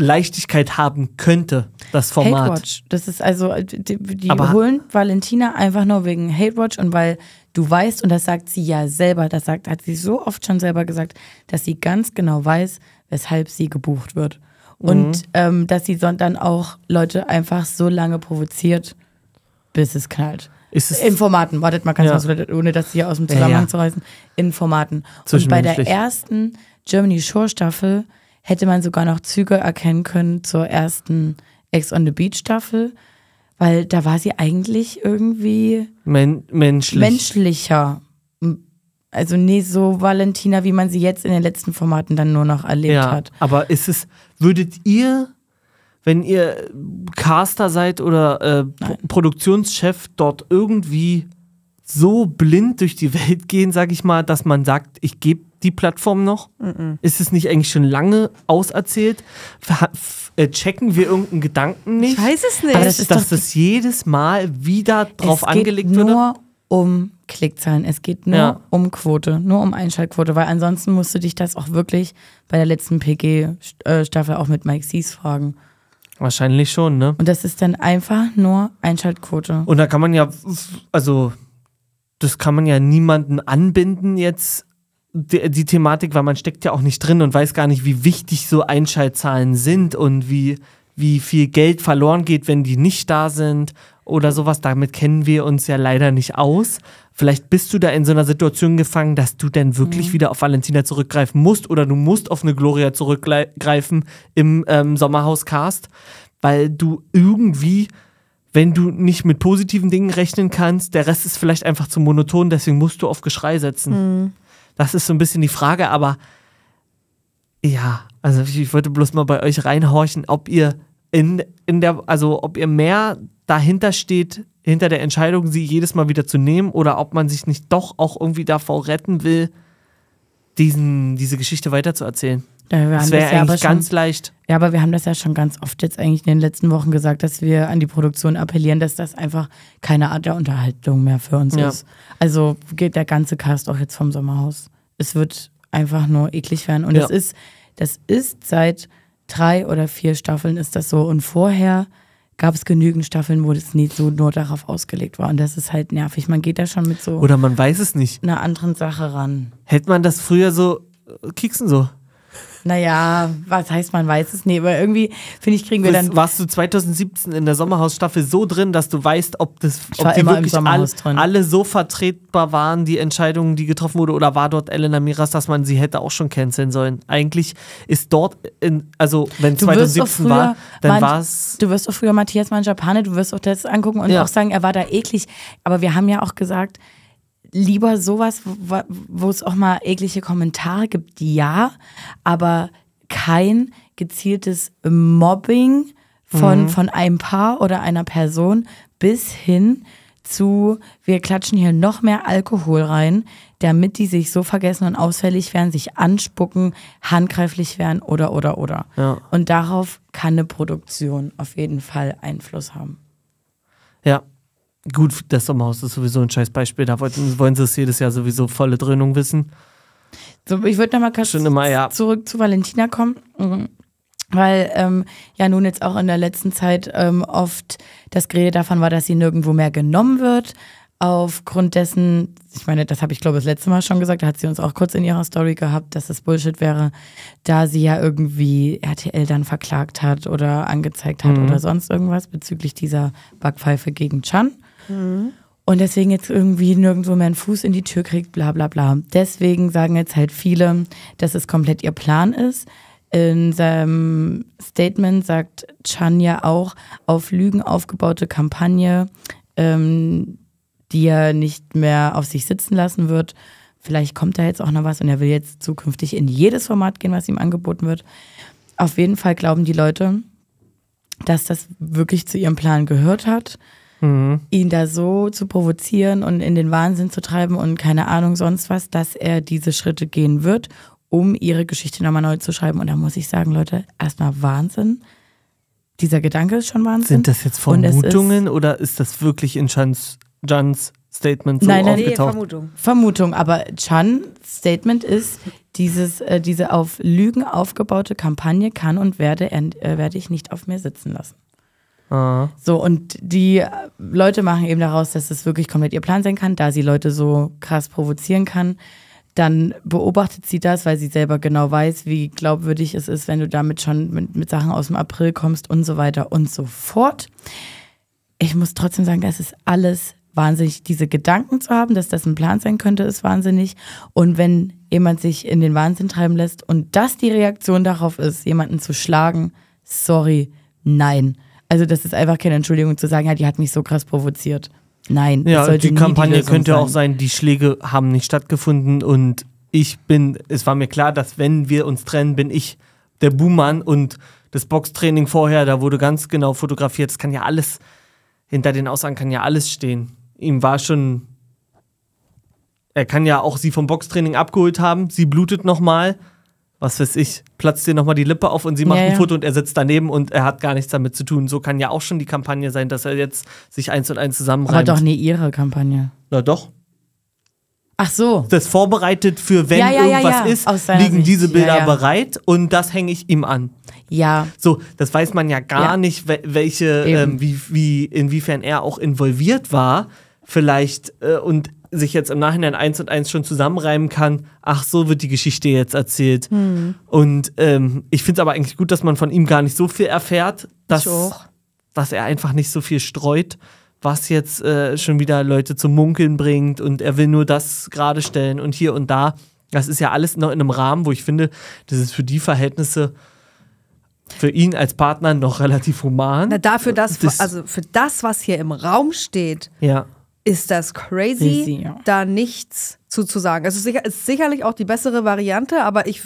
Leichtigkeit haben könnte, das Format. Hate Watch, das ist also, äh, die, die holen Valentina einfach nur wegen Hate Watch und weil du weißt, und das sagt sie ja selber, das sagt, hat sie so oft schon selber gesagt, dass sie ganz genau weiß, weshalb sie gebucht wird. Und mhm. ähm, dass sie dann auch Leute einfach so lange provoziert, bis es knallt. Ist es in Formaten, wartet mal ganz ja. kurz, ohne das hier aus dem Zusammenhang ja, ja. zu reißen, in Formaten. Und bei der ersten Germany Shore Staffel hätte man sogar noch Züge erkennen können zur ersten Ex on the Beach Staffel, weil da war sie eigentlich irgendwie Men menschlich. menschlicher. Also nicht so Valentina, wie man sie jetzt in den letzten Formaten dann nur noch erlebt ja, hat. Aber ist es, würdet ihr, wenn ihr Caster seid oder äh, Produktionschef, dort irgendwie so blind durch die Welt gehen, sag ich mal, dass man sagt, ich gebe die Plattform noch? Mm -mm. Ist es nicht eigentlich schon lange auserzählt? Äh, checken wir irgendeinen Gedanken nicht? Ich weiß es nicht. Aber also, das ist dass das jedes Mal wieder drauf angelegt wird. Es geht Nur um Klickzahlen, es geht nur ja. um Quote, nur um Einschaltquote, weil ansonsten musst du dich das auch wirklich bei der letzten PG-Staffel äh, auch mit Mike Sees fragen. Wahrscheinlich schon, ne? Und das ist dann einfach nur Einschaltquote. Und da kann man ja, also das kann man ja niemanden anbinden jetzt die, die, Thematik, weil man steckt ja auch nicht drin und weiß gar nicht, wie wichtig so Einschaltzahlen sind und wie, wie viel Geld verloren geht, wenn die nicht da sind oder sowas. Damit kennen wir uns ja leider nicht aus. Vielleicht bist du da in so einer Situation gefangen, dass du dann wirklich mhm. wieder auf Valentina zurückgreifen musst oder du musst auf eine Gloria zurückgreifen im ähm, Sommerhauscast, weil du irgendwie wenn du nicht mit positiven Dingen rechnen kannst, der Rest ist vielleicht einfach zu monoton, deswegen musst du auf Geschrei setzen. Mhm. Das ist so ein bisschen die Frage, aber ja, also ich wollte bloß mal bei euch reinhorchen, ob ihr in, in der, also ob ihr mehr dahinter steht, hinter der Entscheidung, sie jedes Mal wieder zu nehmen, oder ob man sich nicht doch auch irgendwie davor retten will, diesen, diese Geschichte weiterzuerzählen. Das wäre ja eigentlich ganz schon, leicht. Ja, aber wir haben das ja schon ganz oft jetzt eigentlich in den letzten Wochen gesagt, dass wir an die Produktion appellieren, dass das einfach keine Art der Unterhaltung mehr für uns ja. ist. Also geht der ganze Cast auch jetzt vom Sommerhaus. Es wird einfach nur eklig werden. Und ja. das ist, das ist seit drei oder vier Staffeln ist das so. Und vorher gab es genügend Staffeln, wo das nicht so nur darauf ausgelegt war. Und das ist halt nervig. Man geht da schon mit so. Oder man weiß es nicht. Einer anderen Sache ran. Hätte man das früher so äh, Kieksen so? Naja, was heißt man weiß es? Nee, aber irgendwie, finde ich, kriegen wir dann. Warst du 2017 in der Sommerhausstaffel so drin, dass du weißt, ob das ich ob die wirklich all, alle so vertretbar waren, die Entscheidungen, die getroffen wurden, oder war dort Elena Miras, dass man sie hätte auch schon canceln sollen? Eigentlich ist dort, in, also wenn es 2017 war, dann war es. Du wirst doch früher Matthias Mann Japaner, du wirst auch das angucken und ja. auch sagen, er war da eklig. Aber wir haben ja auch gesagt, lieber sowas, wo, es auch mal eklige Kommentare gibt, ja, aber kein gezieltes Mobbing von, mhm. von einem Paar oder einer Person bis hin zu, wir klatschen hier noch mehr Alkohol rein, damit die sich so vergessen und ausfällig werden, sich anspucken, handgreiflich werden oder, oder, oder. Ja. Und darauf kann eine Produktion auf jeden Fall Einfluss haben. Gut, das Sommerhaus ist sowieso ein scheiß Beispiel. Da wollten, wollen sie es jedes Jahr sowieso volle Dröhnung wissen. So, ich würde nochmal kurz immer, ja. zurück zu Valentina kommen. Mhm. Weil ähm, ja nun jetzt auch in der letzten Zeit ähm, oft das Gerede davon war, dass sie nirgendwo mehr genommen wird. Aufgrund dessen, ich meine, das habe ich glaube das letzte Mal schon gesagt, da hat sie uns auch kurz in ihrer Story gehabt, dass das Bullshit wäre, da sie ja irgendwie RTL dann verklagt hat oder angezeigt hat mhm. oder sonst irgendwas bezüglich dieser Backpfeife gegen Chan. Und deswegen jetzt irgendwie nirgendwo mehr einen Fuß in die Tür kriegt, bla bla bla. Deswegen sagen jetzt halt viele, dass es komplett ihr Plan ist. In seinem Statement sagt Chan ja auch, auf Lügen aufgebaute Kampagne, ähm, die er nicht mehr auf sich sitzen lassen wird. Vielleicht kommt da jetzt auch noch was und er will jetzt zukünftig in jedes Format gehen, was ihm angeboten wird. Auf jeden Fall glauben die Leute, dass das wirklich zu ihrem Plan gehört hat, mhm. ihn da so zu provozieren und in den Wahnsinn zu treiben und keine Ahnung sonst was, dass er diese Schritte gehen wird, um ihre Geschichte nochmal neu zu schreiben. Und da muss ich sagen, Leute, erstmal Wahnsinn. Dieser Gedanke ist schon Wahnsinn. Sind das jetzt Vermutungen ist, oder ist das wirklich in Chans, Jans Statement so nein, nein, aufgetaucht? Nee, Vermutung. Vermutung, aber Chans Statement ist, dieses, äh, diese auf Lügen aufgebaute Kampagne kann und werde, äh, werde ich nicht auf mir sitzen lassen. So, und die Leute machen eben daraus, dass es wirklich komplett ihr Plan sein kann, da sie Leute so krass provozieren kann. Dann beobachtet sie das, weil sie selber genau weiß, wie glaubwürdig es ist, wenn du damit schon mit, mit Sachen aus dem April kommst und so weiter und so fort. Ich muss trotzdem sagen, das ist alles wahnsinnig, diese Gedanken zu haben, dass das ein Plan sein könnte, ist wahnsinnig. Und wenn jemand sich in den Wahnsinn treiben lässt und das die Reaktion darauf ist, jemanden zu schlagen, sorry, nein. Also das ist einfach keine Entschuldigung zu sagen, ja, die hat mich so krass provoziert. Nein. Ja, die Kampagne die könnte sein. auch sein, die Schläge haben nicht stattgefunden und ich bin, es war mir klar, dass wenn wir uns trennen, bin ich der Buhmann und das Boxtraining vorher, da wurde ganz genau fotografiert. das kann ja alles, hinter den Aussagen kann ja alles stehen. Ihm war schon, er kann ja auch sie vom Boxtraining abgeholt haben, sie blutet nochmal was weiß ich, platzt dir nochmal die Lippe auf und sie macht ja, ein ja. Foto und er sitzt daneben und er hat gar nichts damit zu tun. So kann ja auch schon die Kampagne sein, dass er jetzt sich eins und eins zusammenreimt. War doch nie ihre Kampagne. Na doch. Ach so. Das vorbereitet für wenn ja, irgendwas ist, liegen Sicht. diese Bilder bereit und das hänge ich ihm an. Ja. So, das weiß man ja gar nicht, welche, ähm, wie, wie, inwiefern er auch involviert war vielleicht äh, und sich jetzt im Nachhinein eins und eins schon zusammenreimen kann, ach, so wird die Geschichte jetzt erzählt. Mhm. Und ähm, ich finde es aber eigentlich gut, dass man von ihm gar nicht so viel erfährt, dass, dass er einfach nicht so viel streut, was jetzt äh, schon wieder Leute zum Munkeln bringt und er will nur das gerade stellen und hier und da. Das ist ja alles noch in einem Rahmen, wo ich finde, das ist für die Verhältnisse für ihn als Partner noch relativ human. Na, dafür das, das also für das, was hier im Raum steht. Ja ist das crazy, Sie, ja. da nichts zuzusagen. Es ist, sicher, ist sicherlich auch die bessere Variante, aber ich,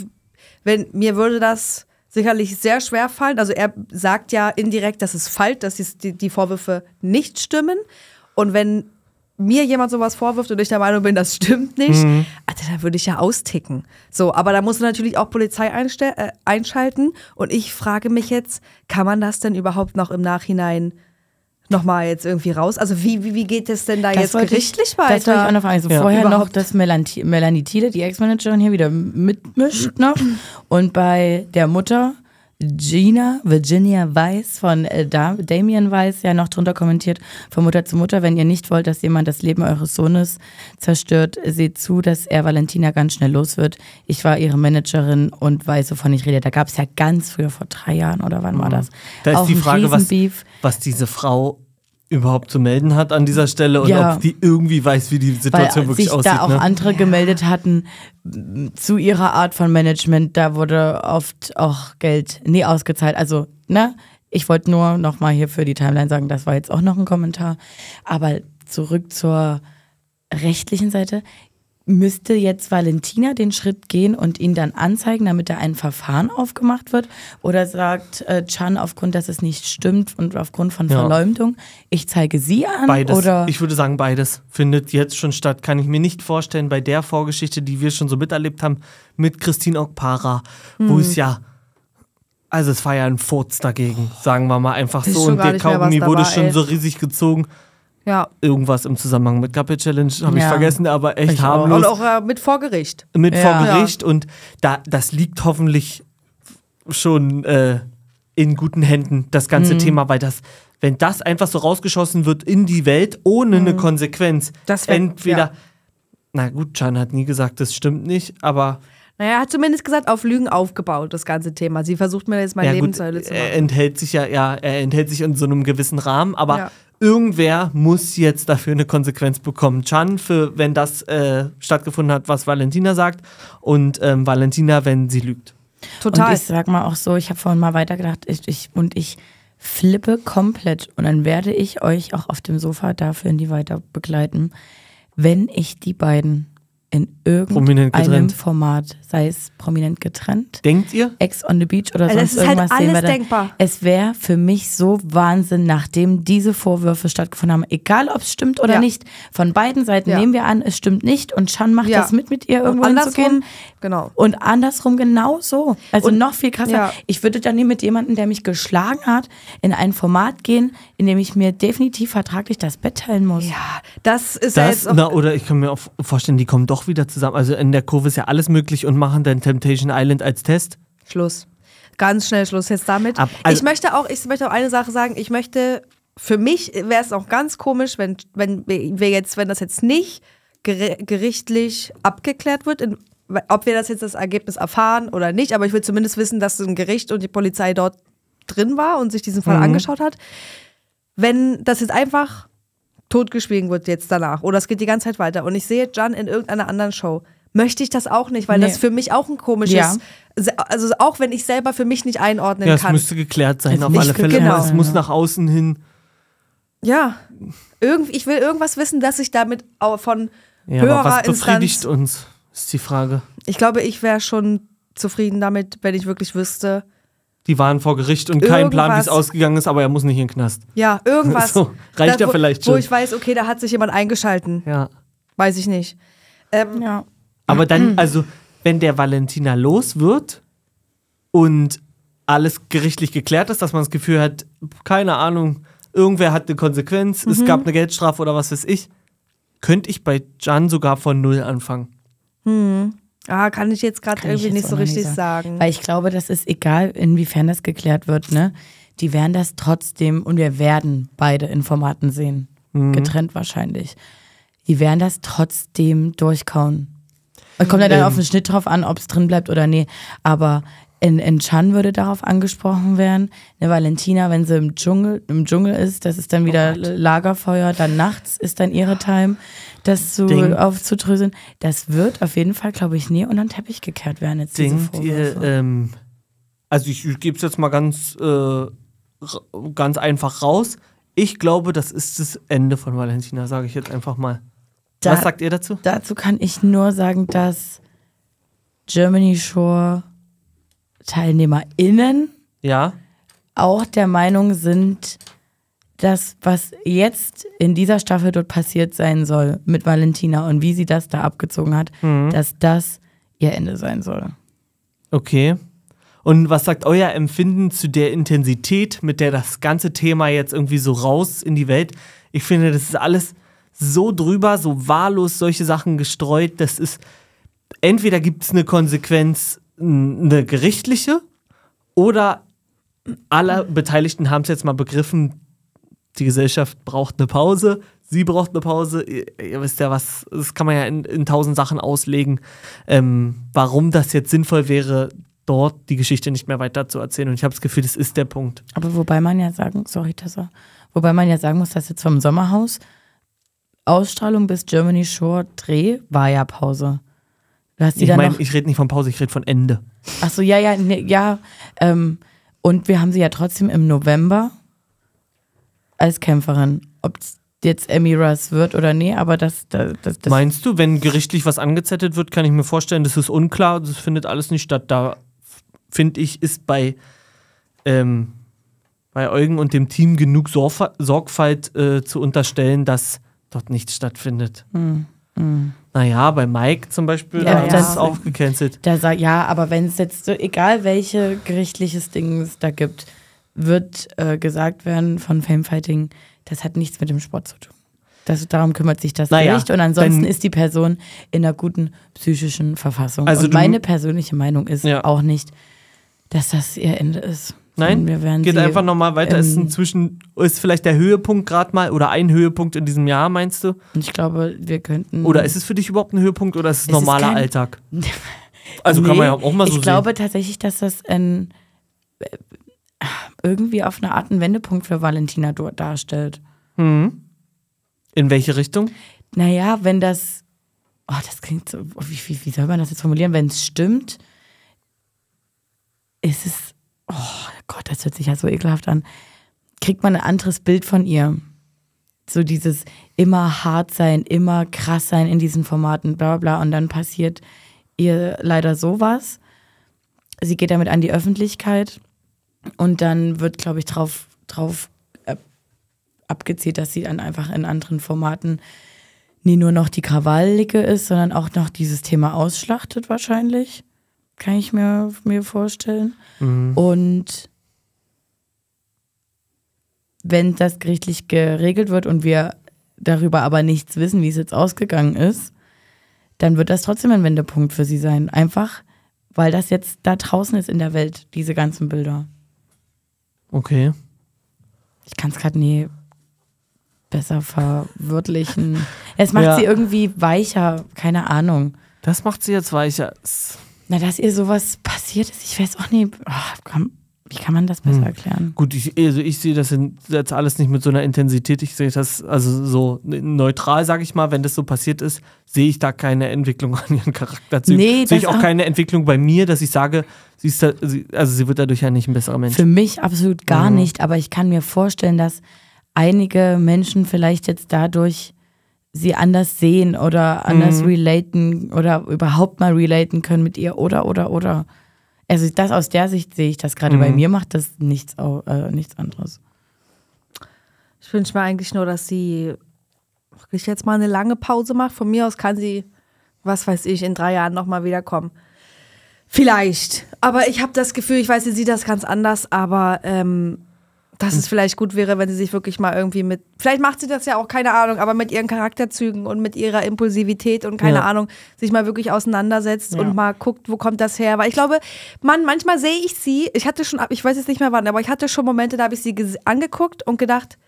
wenn mir würde das sicherlich sehr schwer fallen. Also er sagt ja indirekt, dass es falsch, dass die, die Vorwürfe nicht stimmen. Und wenn mir jemand sowas vorwirft und ich der Meinung bin, das stimmt nicht, mhm. Alter, dann würde ich ja austicken. So, aber da muss natürlich auch Polizei äh, einschalten. Und ich frage mich jetzt, kann man das denn überhaupt noch im Nachhinein nochmal jetzt irgendwie raus? Also wie, wie, wie geht es denn da das jetzt gerichtlich ich, weiter? Das wollte ich auch noch fragen. Also ja. vorher Überhaupt. noch, dass Melanie, Melanie Thiele, die Ex-Managerin, hier wieder mitmischt. noch. Und bei der Mutter Gina, Virginia Weiss von äh, Damien Weiss ja noch drunter kommentiert, von Mutter zu Mutter, wenn ihr nicht wollt, dass jemand das Leben eures Sohnes zerstört, seht zu, dass er Valentina ganz schnell los wird. Ich war ihre Managerin und weiß, wovon ich rede. Da gab es ja ganz früher, vor drei Jahren oder wann war mhm. das? Da ist Auch die Frage, was, was diese Frau überhaupt zu melden hat an dieser Stelle und ja. ob die irgendwie weiß, wie die Situation Weil wirklich sich aussieht. Da auch ne? andere ja. gemeldet hatten zu ihrer Art von Management, da wurde oft auch Geld nie ausgezahlt. Also, ne? Ich wollte nur nochmal hier für die Timeline sagen, das war jetzt auch noch ein Kommentar. Aber zurück zur rechtlichen Seite müsste jetzt Valentina den Schritt gehen und ihn dann anzeigen, damit da ein Verfahren aufgemacht wird? Oder sagt äh, Chan aufgrund, dass es nicht stimmt und aufgrund von ja. Verleumdung, ich zeige sie an? Beides. Oder? Ich würde sagen, beides findet jetzt schon statt. Kann ich mir nicht vorstellen, bei der Vorgeschichte, die wir schon so miterlebt haben, mit Christine Okpara, hm. wo es ja also es war ja ein Furz dagegen, sagen wir mal einfach so. Und der Kaugummi wurde war, schon ey. so riesig gezogen. Ja. Irgendwas im Zusammenhang mit Couple Challenge habe ja. ich vergessen, aber echt ich harmlos. Auch. Und auch äh, mit vor Gericht. Mit ja. vor Gericht und da, das liegt hoffentlich schon äh, in guten Händen, das ganze mhm. Thema, weil das, wenn das einfach so rausgeschossen wird in die Welt ohne mhm. eine Konsequenz, das wär, entweder, na gut, Chan hat nie gesagt, das stimmt nicht, aber naja, er hat zumindest gesagt, auf Lügen aufgebaut, das ganze Thema. Sie versucht mir jetzt mein ja, Leben gut, zu machen. Er enthält sich ja, ja, er enthält sich in so einem gewissen Rahmen, aber ja. irgendwer muss jetzt dafür eine Konsequenz bekommen. Chan, für wenn das äh, stattgefunden hat, was Valentina sagt, und ähm, Valentina, wenn sie lügt. Total. Und ich sag mal auch so, ich habe vorhin mal weitergedacht, ich, ich und ich flippe komplett und dann werde ich euch auch auf dem Sofa dafür in die weiter begleiten, wenn ich die beiden in irgendeinem Format, sei es prominent getrennt. Denkt ihr? Ex on the Beach oder also sonst halt irgendwas halt sehen wir dann. Denkbar. Es wäre für mich so Wahnsinn, nachdem diese Vorwürfe stattgefunden haben, egal ob es stimmt oder ja. nicht. Von beiden Seiten ja. nehmen wir an, es stimmt nicht und Chan macht ja. das mit mit ihr irgendwo hinzugehen. Genau. Und andersrum genau so. Also und, noch viel krasser. Ich würde dann nie mit jemandem, der mich geschlagen hat, in ein Format gehen, in dem ich mir definitiv vertraglich das Bett teilen muss. Ja, das ist das, ja jetzt halt auch, Na, oder ich kann mir auch vorstellen, die kommen doch wieder zusammen. Also in der Kurve ist ja alles möglich und machen dann Temptation Island als Test. Schluss. Ganz schnell Schluss jetzt damit. Ab, also ich möchte auch, ich möchte auch eine Sache sagen. Ich möchte, für mich wäre es auch ganz komisch, wenn, wenn wir jetzt, wenn das jetzt nicht gerichtlich abgeklärt wird, in, ob wir das jetzt das Ergebnis erfahren oder nicht, aber ich will zumindest wissen, dass ein Gericht und die Polizei dort drin war und sich diesen Fall mhm. angeschaut hat. Wenn das jetzt einfach totgeschwiegen wird jetzt danach. Oder es geht die ganze Zeit weiter. Und ich sehe Jan in irgendeiner anderen Show. Möchte ich das auch nicht, weil nee. das für mich auch ein komisches, ja. also auch wenn ich selber für mich nicht einordnen ja, kann. Ja, es müsste geklärt sein auf alle Fälle. Genau. Es muss nach außen hin. Ja, Irgend, ich will irgendwas wissen, dass ich damit von ja, höherer aber was befriedigt Instanz, uns, ist die Frage. Ich glaube, ich wäre schon zufrieden damit, wenn ich wirklich wüsste, die waren vor Gericht und kein Plan, wie es ausgegangen ist, aber er muss nicht in den Knast. Ja, irgendwas. so, reicht da, ja vielleicht schon. Wo ich weiß, okay, da hat sich jemand eingeschalten. Ja. Weiß ich nicht. Ähm, ja. Aber dann, mhm. also, wenn der Valentina los wird und alles gerichtlich geklärt ist, dass man das Gefühl hat, keine Ahnung, irgendwer hat eine Konsequenz, mhm. es gab eine Geldstrafe oder was weiß ich, könnte ich bei Jan sogar von Null anfangen. Mhm. Ah, kann ich jetzt gerade irgendwie jetzt nicht so richtig nicht sagen. sagen. Weil ich glaube, das ist egal, inwiefern das geklärt wird, ne? Die werden das trotzdem und wir werden beide in Formaten sehen. Mhm. Getrennt wahrscheinlich. Die werden das trotzdem durchkauen. Es kommt ja dann ähm. auf den Schnitt drauf an, ob es drin bleibt oder nee. Aber in, in Chan würde darauf angesprochen werden. Eine Valentina, wenn sie im Dschungel, im Dschungel ist, das ist dann oh wieder oh Lagerfeuer, dann nachts ist dann ihre Time, das zu, aufzudröseln. Das wird auf jeden Fall, glaube ich, nie unter den Teppich gekehrt werden. Jetzt Denkt ihr, ähm, also ich, ich gebe es jetzt mal ganz, äh, ganz einfach raus. Ich glaube, das ist das Ende von Valentina, sage ich jetzt einfach mal. Da, Was sagt ihr dazu? Dazu kann ich nur sagen, dass Germany Shore TeilnehmerInnen ja. auch der Meinung sind, dass was jetzt in dieser Staffel dort passiert sein soll mit Valentina und wie sie das da abgezogen hat, mhm. dass das ihr Ende sein soll. Okay. Und was sagt euer Empfinden zu der Intensität, mit der das ganze Thema jetzt irgendwie so raus in die Welt? Ich finde, das ist alles so drüber, so wahllos solche Sachen gestreut. Das ist, entweder gibt es eine Konsequenz eine gerichtliche oder alle Beteiligten haben es jetzt mal begriffen, die Gesellschaft braucht eine Pause, sie braucht eine Pause. Ihr, ihr wisst ja was, das kann man ja in, in tausend Sachen auslegen, ähm, warum das jetzt sinnvoll wäre, dort die Geschichte nicht mehr weiter zu erzählen. Und ich habe das Gefühl, das ist der Punkt. Aber wobei man ja sagen, sorry Tessa, wobei man ja sagen muss, dass jetzt vom Sommerhaus Ausstrahlung bis Germany Shore Dreh war ja Pause hast ich meine, ich rede nicht von Pause, ich rede von Ende. Ach so, ja, ja, ne, ja. Ähm, und wir haben sie ja trotzdem im November als Kämpferin. Ob es jetzt Emiras wird oder nee, aber das, das, das, das Meinst du, wenn gerichtlich was angezettelt wird, kann ich mir vorstellen, das ist unklar, das findet alles nicht statt. Da finde ich, ist bei, ähm, bei Eugen und dem Team genug Sorgfalt äh, zu unterstellen, dass dort nichts stattfindet. Hm. Mhm. Naja, bei Mike zum Beispiel ja, das ist auch gecancelt. Da, ja, aber wenn es jetzt so, egal welche gerichtliches Ding es da gibt, wird äh, gesagt werden von Famefighting, das hat nichts mit dem Sport zu tun. Das, darum kümmert sich das naja, Gericht und ansonsten ist die Person in einer guten psychischen Verfassung. Also und meine persönliche Meinung ist ja. auch nicht, dass das ihr Ende ist. Nein, wir werden geht einfach nochmal weiter. ist inzwischen, ähm, ist vielleicht der Höhepunkt gerade mal oder ein Höhepunkt in diesem Jahr, meinst du? Ich glaube, wir könnten. Oder ist es für dich überhaupt ein Höhepunkt oder ist es, es normaler ist Alltag? also nee, kann man ja auch mal so ich Ich glaube tatsächlich, dass das ein, äh, irgendwie auf eine Art ein Wendepunkt für Valentina darstellt. Mhm. In welche Richtung? Naja, wenn das, oh, das klingt so, wie, wie, wie soll man das jetzt formulieren? Wenn es stimmt, ist es oh Gott, das hört sich ja so ekelhaft an, kriegt man ein anderes Bild von ihr. So dieses immer hart sein, immer krass sein in diesen Formaten, bla bla. bla. Und dann passiert ihr leider sowas. Sie geht damit an die Öffentlichkeit und dann wird, glaube ich, drauf, drauf äh, abgezielt, dass sie dann einfach in anderen Formaten nie nur noch die Krawallige ist, sondern auch noch dieses Thema ausschlachtet wahrscheinlich kann ich mir, mir vorstellen. Mhm. Und wenn das gerichtlich geregelt wird und wir darüber aber nichts wissen, wie es jetzt ausgegangen ist, dann wird das trotzdem ein Wendepunkt für sie sein. Einfach, weil das jetzt da draußen ist in der Welt, diese ganzen Bilder. Okay. Ich kann es gerade nie besser verwirklichen. es macht ja. sie irgendwie weicher, keine Ahnung. Das macht sie jetzt weicher. Na, dass ihr sowas passiert ist, ich weiß auch nicht. Oh, komm, wie kann man das besser hm. erklären? Gut, ich, also ich sehe das jetzt alles nicht mit so einer Intensität. Ich sehe das also so ne, neutral, sage ich mal, wenn das so passiert ist, sehe ich da keine Entwicklung an ihrem Charakter. Nee, sehe ich auch, auch, keine Entwicklung bei mir, dass ich sage, sie ist da, sie, also sie wird dadurch ja nicht ein besserer Mensch. Für mich absolut gar mhm. nicht, aber ich kann mir vorstellen, dass einige Menschen vielleicht jetzt dadurch sie anders sehen oder anders mhm. relaten oder überhaupt mal relaten können mit ihr oder oder oder. Also das aus der Sicht sehe ich das gerade. Mhm. Bei mir macht das nichts, äh, nichts anderes. Ich wünsche mir eigentlich nur, dass sie wirklich jetzt mal eine lange Pause macht. Von mir aus kann sie, was weiß ich, in drei Jahren nochmal wiederkommen. Vielleicht. Aber ich habe das Gefühl, ich weiß, sie sieht das ganz anders, aber ähm, dass hm. es vielleicht gut wäre, wenn sie sich wirklich mal irgendwie mit, vielleicht macht sie das ja auch, keine Ahnung, aber mit ihren Charakterzügen und mit ihrer Impulsivität und keine ja. Ahnung, sich mal wirklich auseinandersetzt ja. und mal guckt, wo kommt das her. Weil ich glaube, man, manchmal sehe ich sie, ich hatte schon, ich weiß jetzt nicht mehr wann, aber ich hatte schon Momente, da habe ich sie angeguckt und gedacht,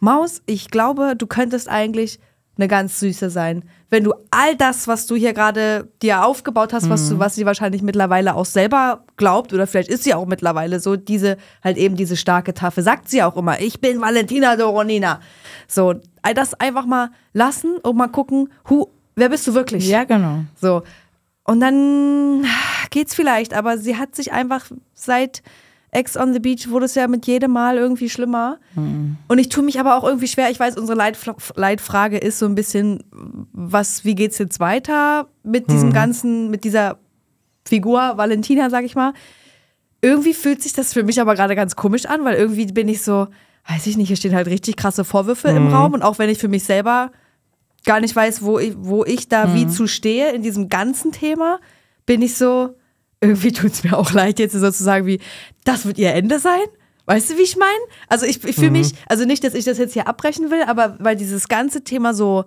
Maus, ich glaube, du könntest eigentlich eine ganz süße sein. Wenn du all das, was du hier gerade dir aufgebaut hast, mhm. was du, mhm. was sie wahrscheinlich mittlerweile auch selber glaubt, oder vielleicht ist sie auch mittlerweile so, diese, halt eben diese starke Tafel, sagt sie auch immer, ich bin Valentina Doronina. So, all das einfach mal lassen und mal gucken, who, wer bist du wirklich? Ja, genau. So. Und dann geht's vielleicht, aber sie hat sich einfach seit Ex on the Beach wurde es ja mit jedem Mal irgendwie schlimmer. Mhm. Und ich tue mich aber auch irgendwie schwer. Ich weiß, unsere Leitfla Leitfrage ist so ein bisschen, was, wie geht's jetzt weiter mit diesem mhm. ganzen, mit dieser Figur Valentina, sag ich mal. Irgendwie fühlt sich das für mich aber gerade ganz komisch an, weil irgendwie bin ich so, weiß ich nicht, hier stehen halt richtig krasse Vorwürfe mhm. im hm. Raum. Und auch wenn ich für mich selber gar nicht weiß, wo ich, wo ich da wie hm. zu stehe in diesem ganzen Thema, bin ich so, irgendwie tut es mir auch leid, jetzt sozusagen wie, das wird ihr Ende sein? Weißt du, wie ich meine? Also ich, ich fühle mhm. mich, also nicht, dass ich das jetzt hier abbrechen will, aber weil dieses ganze Thema so,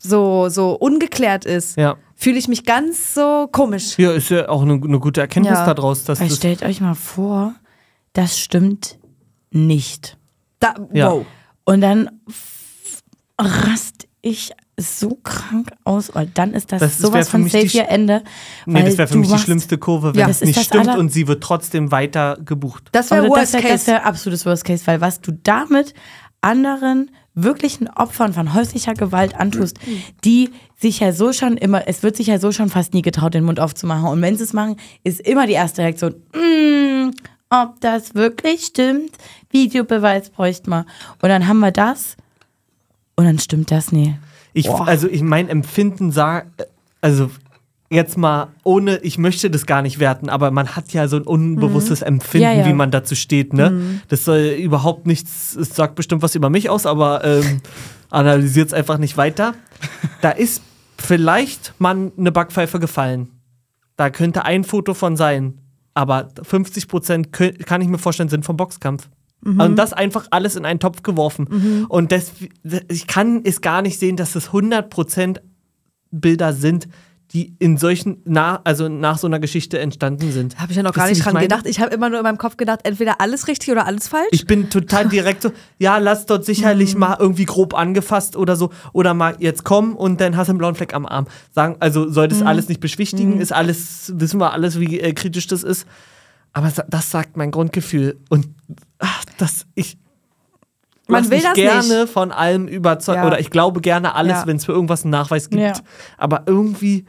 so, so ungeklärt ist, ja. fühle ich mich ganz so komisch. Ja, ist ja auch eine, eine gute Erkenntnis ja. daraus. Dass also stellt euch mal vor, das stimmt nicht. Da, ja. Wow. Und dann rast ich so krank aus. Und dann ist das, das sowas von safe ihr Ende. Nee, das wäre für mich die schlimmste Kurve, wenn ja, es nicht stimmt aller... und sie wird trotzdem weiter gebucht. Das wäre Worst das wär, Case. Das wäre absolutes Worst Case, weil was du damit anderen wirklichen Opfern von häuslicher Gewalt antust, die sich ja so schon immer, es wird sich ja so schon fast nie getraut, den Mund aufzumachen. Und wenn sie es machen, ist immer die erste Reaktion, mm, ob das wirklich stimmt, Videobeweis bräuchte man. Und dann haben wir das und dann stimmt das nie. Ich, also ich mein Empfinden sah, also jetzt mal ohne, ich möchte das gar nicht werten, aber man hat ja so ein unbewusstes mhm. Empfinden, ja, ja. wie man dazu steht. Ne? Mhm. Das soll überhaupt nichts, es sagt bestimmt was über mich aus, aber ähm, analysiert es einfach nicht weiter. Da ist vielleicht man eine Backpfeife gefallen. Da könnte ein Foto von sein. Aber 50 Prozent kann ich mir vorstellen, sind vom Boxkampf. Mhm. Und das einfach alles in einen Topf geworfen. Mhm. Und das, ich kann es gar nicht sehen, dass es 100% Bilder sind, die in solchen, na, also nach so einer Geschichte entstanden sind. Habe ich ja noch gar nicht dran gedacht. Ich habe immer nur in meinem Kopf gedacht, entweder alles richtig oder alles falsch. Ich bin total direkt so, ja, lass dort sicherlich mhm. mal irgendwie grob angefasst oder so. Oder mal jetzt kommen und dann hast du einen blauen Fleck am Arm. Sagen, also soll das mhm. alles nicht beschwichtigen, mhm. ist alles, wissen wir alles, wie äh, kritisch das ist. Aber das sagt mein Grundgefühl. Und ach, das, ich, man will das gerne nicht. von allem überzeugt ja. oder ich glaube gerne alles, ja. wenn es für irgendwas einen Nachweis gibt. Ja. Aber irgendwie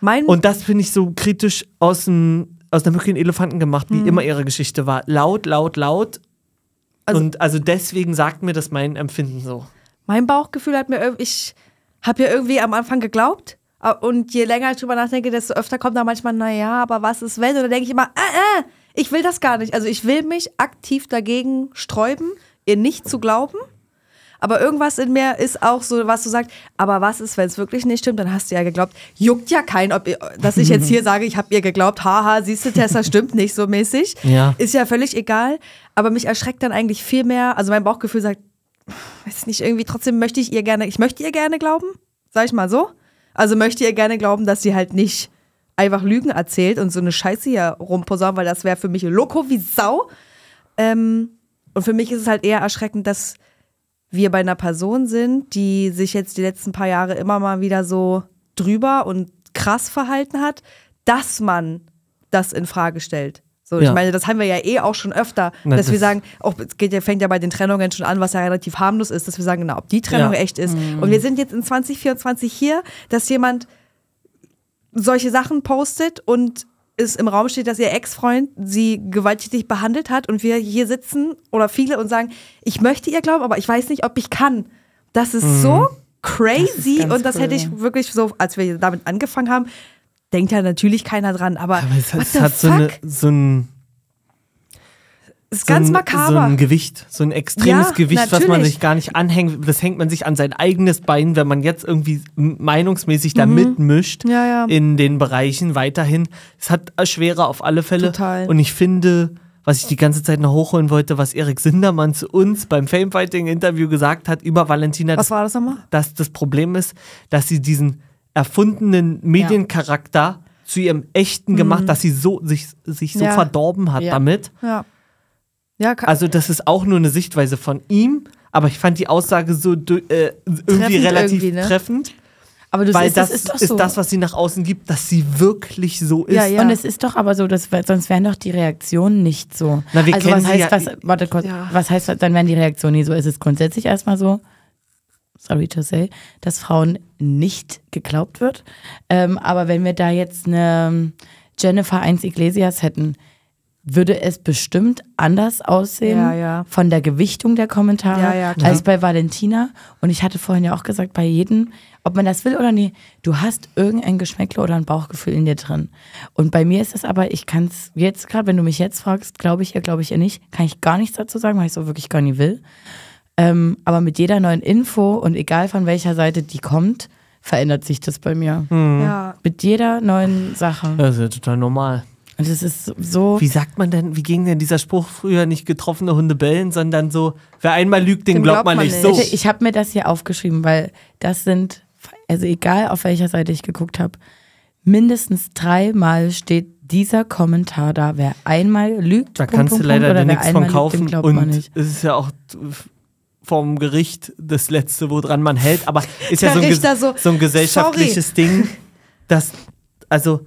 mein und das finde ich so kritisch aus dem aus der möglichen Elefanten gemacht, wie hm. immer ihre Geschichte war. Laut, laut, laut. Also, und also deswegen sagt mir das mein Empfinden so. Mein Bauchgefühl hat mir irgendwie. ich habe ja irgendwie am Anfang geglaubt und je länger ich drüber nachdenke, desto öfter kommt da manchmal naja, aber was ist wenn? Und dann denke ich immer, äh, äh, ich will das gar nicht. Also ich will mich aktiv dagegen sträuben, ihr nicht zu glauben. Aber irgendwas in mir ist auch so, was du sagst. Aber was ist, wenn es wirklich nicht stimmt? Dann hast du ja geglaubt. Juckt ja kein, ob ihr, dass ich jetzt hier sage, ich habe ihr geglaubt. Haha, siehst du, Tessa stimmt nicht so mäßig. Ja. Ist ja völlig egal. Aber mich erschreckt dann eigentlich viel mehr. Also mein Bauchgefühl sagt, weiß nicht irgendwie. Trotzdem möchte ich ihr gerne, ich möchte ihr gerne glauben, sag ich mal so. Also möchte ihr gerne glauben, dass sie halt nicht einfach Lügen erzählt und so eine Scheiße hier rumposaunt, weil das wäre für mich Loco wie Sau. Ähm, und für mich ist es halt eher erschreckend, dass wir bei einer Person sind, die sich jetzt die letzten paar Jahre immer mal wieder so drüber und krass verhalten hat, dass man das in Frage stellt. So, ja. ich meine, das haben wir ja eh auch schon öfter, Nein, dass das wir sagen, auch es geht ja, fängt ja bei den Trennungen schon an, was ja relativ harmlos ist, dass wir sagen, na, ob die Trennung ja. echt ist. Mhm. Und wir sind jetzt in 2024 hier, dass jemand solche Sachen postet und es im Raum steht, dass ihr Ex-Freund sie gewalttätig behandelt hat und wir hier sitzen oder viele und sagen, ich möchte ihr glauben, aber ich weiß nicht, ob ich kann. Das ist mhm. so crazy das ist und das cool. hätte ich wirklich so, als wir damit angefangen haben, denkt ja natürlich keiner dran, aber, aber es, hat, es hat so, eine, so ein ist so ganz ein, makaber. So ein Gewicht, so ein extremes ja, Gewicht, natürlich. was man sich gar nicht anhängt. Das hängt man sich an sein eigenes Bein, wenn man jetzt irgendwie meinungsmäßig da mhm. mitmischt ja, ja. in den Bereichen weiterhin. Es hat äh, schwerer auf alle Fälle. Total. Und ich finde, was ich die ganze Zeit noch hochholen wollte, was Erik Sindermann zu uns beim Famefighting-Interview gesagt hat über Valentina. Was war das nochmal? Dass das Problem ist, dass sie diesen erfundenen Mediencharakter zu ihrem echten mhm. gemacht, dass sie so, sich, sich so verdorben hat damit. Ja ja, also das ist auch nur eine Sichtweise von ihm, aber ich fand die Aussage so äh, irgendwie relativ irgendwie, ne? treffend. Aber du weil siehst, das, das ist, doch so. ist das, was sie nach außen gibt, dass sie wirklich so ist. Ja, ja. Und es ist doch aber so, dass, sonst wären doch die Reaktionen nicht so. Na, wir also kennen was heißt, ja, was, warte kurz, ja. was heißt, dann wären die Reaktionen nie so. Es ist grundsätzlich erstmal so, sorry to say, dass Frauen nicht geglaubt wird. Ähm, aber wenn wir da jetzt eine Jennifer 1 Iglesias hätten, würde es bestimmt anders aussehen ja, ja. von der Gewichtung der Kommentare ja, als bei Valentina. Und ich hatte vorhin ja auch gesagt, bei jedem, ob man das will oder nicht, du hast irgendein Geschmäckle oder ein Bauchgefühl in dir drin. Und bei mir ist das aber, ich kann es jetzt gerade, wenn du mich jetzt fragst, glaube ich ihr, glaube ich ihr nicht, kann ich gar nichts dazu sagen, weil ich es auch wirklich gar nie will. Ähm, aber mit jeder neuen Info und egal von welcher Seite die kommt, verändert sich das bei mir. Mhm. Mit jeder neuen Sache. Das ist ja total normal. Und es ist so. Wie sagt man denn, wie ging denn dieser Spruch früher nicht getroffene Hunde bellen, sondern so, wer einmal lügt, den glaubt, glaubt man, man, nicht so. Ich, ich habe mir das hier aufgeschrieben, weil das sind, also egal auf welcher Seite ich geguckt habe, mindestens dreimal steht dieser Kommentar da, wer einmal lügt, da Punkt, kannst Punkt, du leider nichts von kaufen lügt, und es ist ja auch vom Gericht das letzte, woran man hält, aber ist ja so ein, so ein gesellschaftliches sorry. Ding, dass also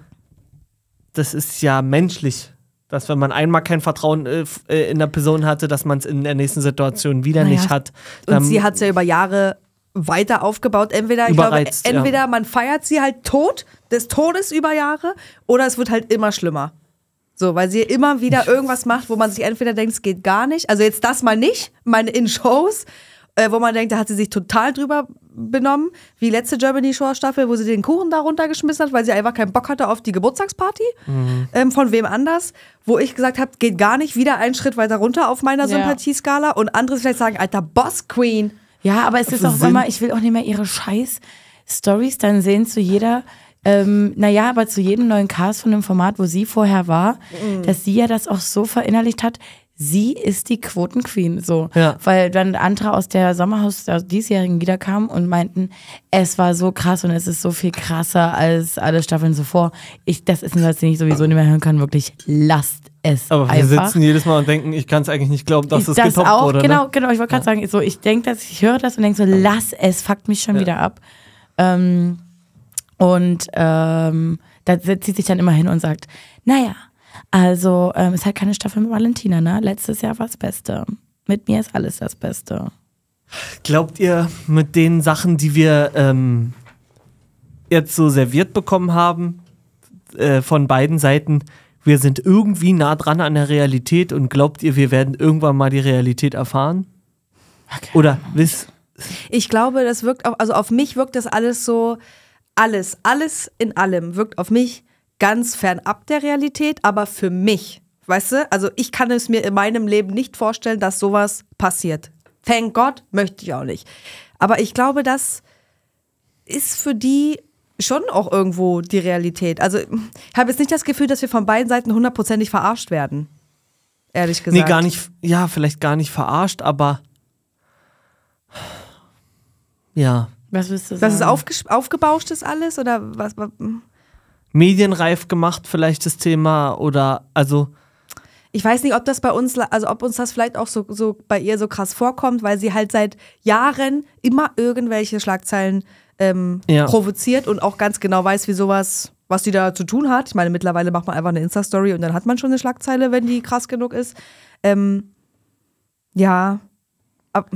das ist ja menschlich, dass wenn man einmal kein Vertrauen äh, äh in der Person hatte, dass man es in der nächsten Situation wieder naja. nicht hat. Und sie hat es ja über Jahre weiter aufgebaut. Entweder, ich glaube, entweder ja. man feiert sie halt tot, des Todes über Jahre, oder es wird halt immer schlimmer. So, weil sie immer wieder irgendwas macht, wo man sich entweder denkt, es geht gar nicht. Also jetzt das mal nicht, meine In-Shows, äh, wo man denkt, da hat sie sich total drüber benommen, wie letzte Germany Shore Staffel, wo sie den Kuchen da runtergeschmissen hat, weil sie einfach keinen Bock hatte auf die Geburtstagsparty mhm. ähm, von wem anders, wo ich gesagt habe, geht gar nicht, wieder einen Schritt weiter runter auf meiner ja. Sympathieskala und andere vielleicht sagen, alter Boss Queen. Ja, aber es ist auch immer, ich will auch nicht mehr ihre scheiß Stories dann sehen zu jeder ähm, naja, aber zu jedem neuen Cast von dem Format, wo sie vorher war, mhm. dass sie ja das auch so verinnerlicht hat, sie ist die Quotenqueen, so. Ja. Weil dann andere aus der Sommerhaus der diesjährigen wiederkamen und meinten, es war so krass und es ist so viel krasser als alle Staffeln zuvor. Ich, das ist ein Satz, den ich sowieso nicht mehr hören kann, wirklich lasst es Aber wir einfach. sitzen jedes Mal und denken, ich kann es eigentlich nicht glauben, dass es das getoppt auch, wurde. Ne? Genau, ne? genau. Ich wollte gerade ja. sagen, so, ich denke das, ich höre das und denke so, lass es, fuckt mich schon ja. wieder ab. Ähm, und ähm, da zieht sich dann immer hin und sagt, naja, also ähm, ist halt keine Staffel mit Valentina, ne? Letztes Jahr war das Beste. Mit mir ist alles das Beste. Glaubt ihr, mit den Sachen, die wir ähm, jetzt so serviert bekommen haben, äh, von beiden Seiten, wir sind irgendwie nah dran an der Realität und glaubt ihr, wir werden irgendwann mal die Realität erfahren? Okay. Oder wisst? Ich glaube, das wirkt auch, also auf mich wirkt das alles so, alles, alles in allem wirkt auf mich ganz fernab der Realität, aber für mich. Weißt du, also ich kann es mir in meinem Leben nicht vorstellen, dass sowas passiert. Thank God möchte ich auch nicht. Aber ich glaube, das ist für die schon auch irgendwo die Realität. Also ich habe jetzt nicht das Gefühl, dass wir von beiden Seiten hundertprozentig verarscht werden. Ehrlich gesagt. Nee, gar nicht, ja, vielleicht gar nicht verarscht, aber ja. Was willst du sagen? Dass es aufgebauscht ist alles oder was? was hm medienreif gemacht, vielleicht das Thema oder also. Ich weiß nicht, ob das bei uns, also ob uns das vielleicht auch so, so bei ihr so krass vorkommt, weil sie halt seit Jahren immer irgendwelche Schlagzeilen ähm, ja. provoziert und auch ganz genau weiß, wie sowas, was sie da zu tun hat. Ich meine, mittlerweile macht man einfach eine Insta-Story und dann hat man schon eine Schlagzeile, wenn die krass genug ist. Ähm, ja. Aber,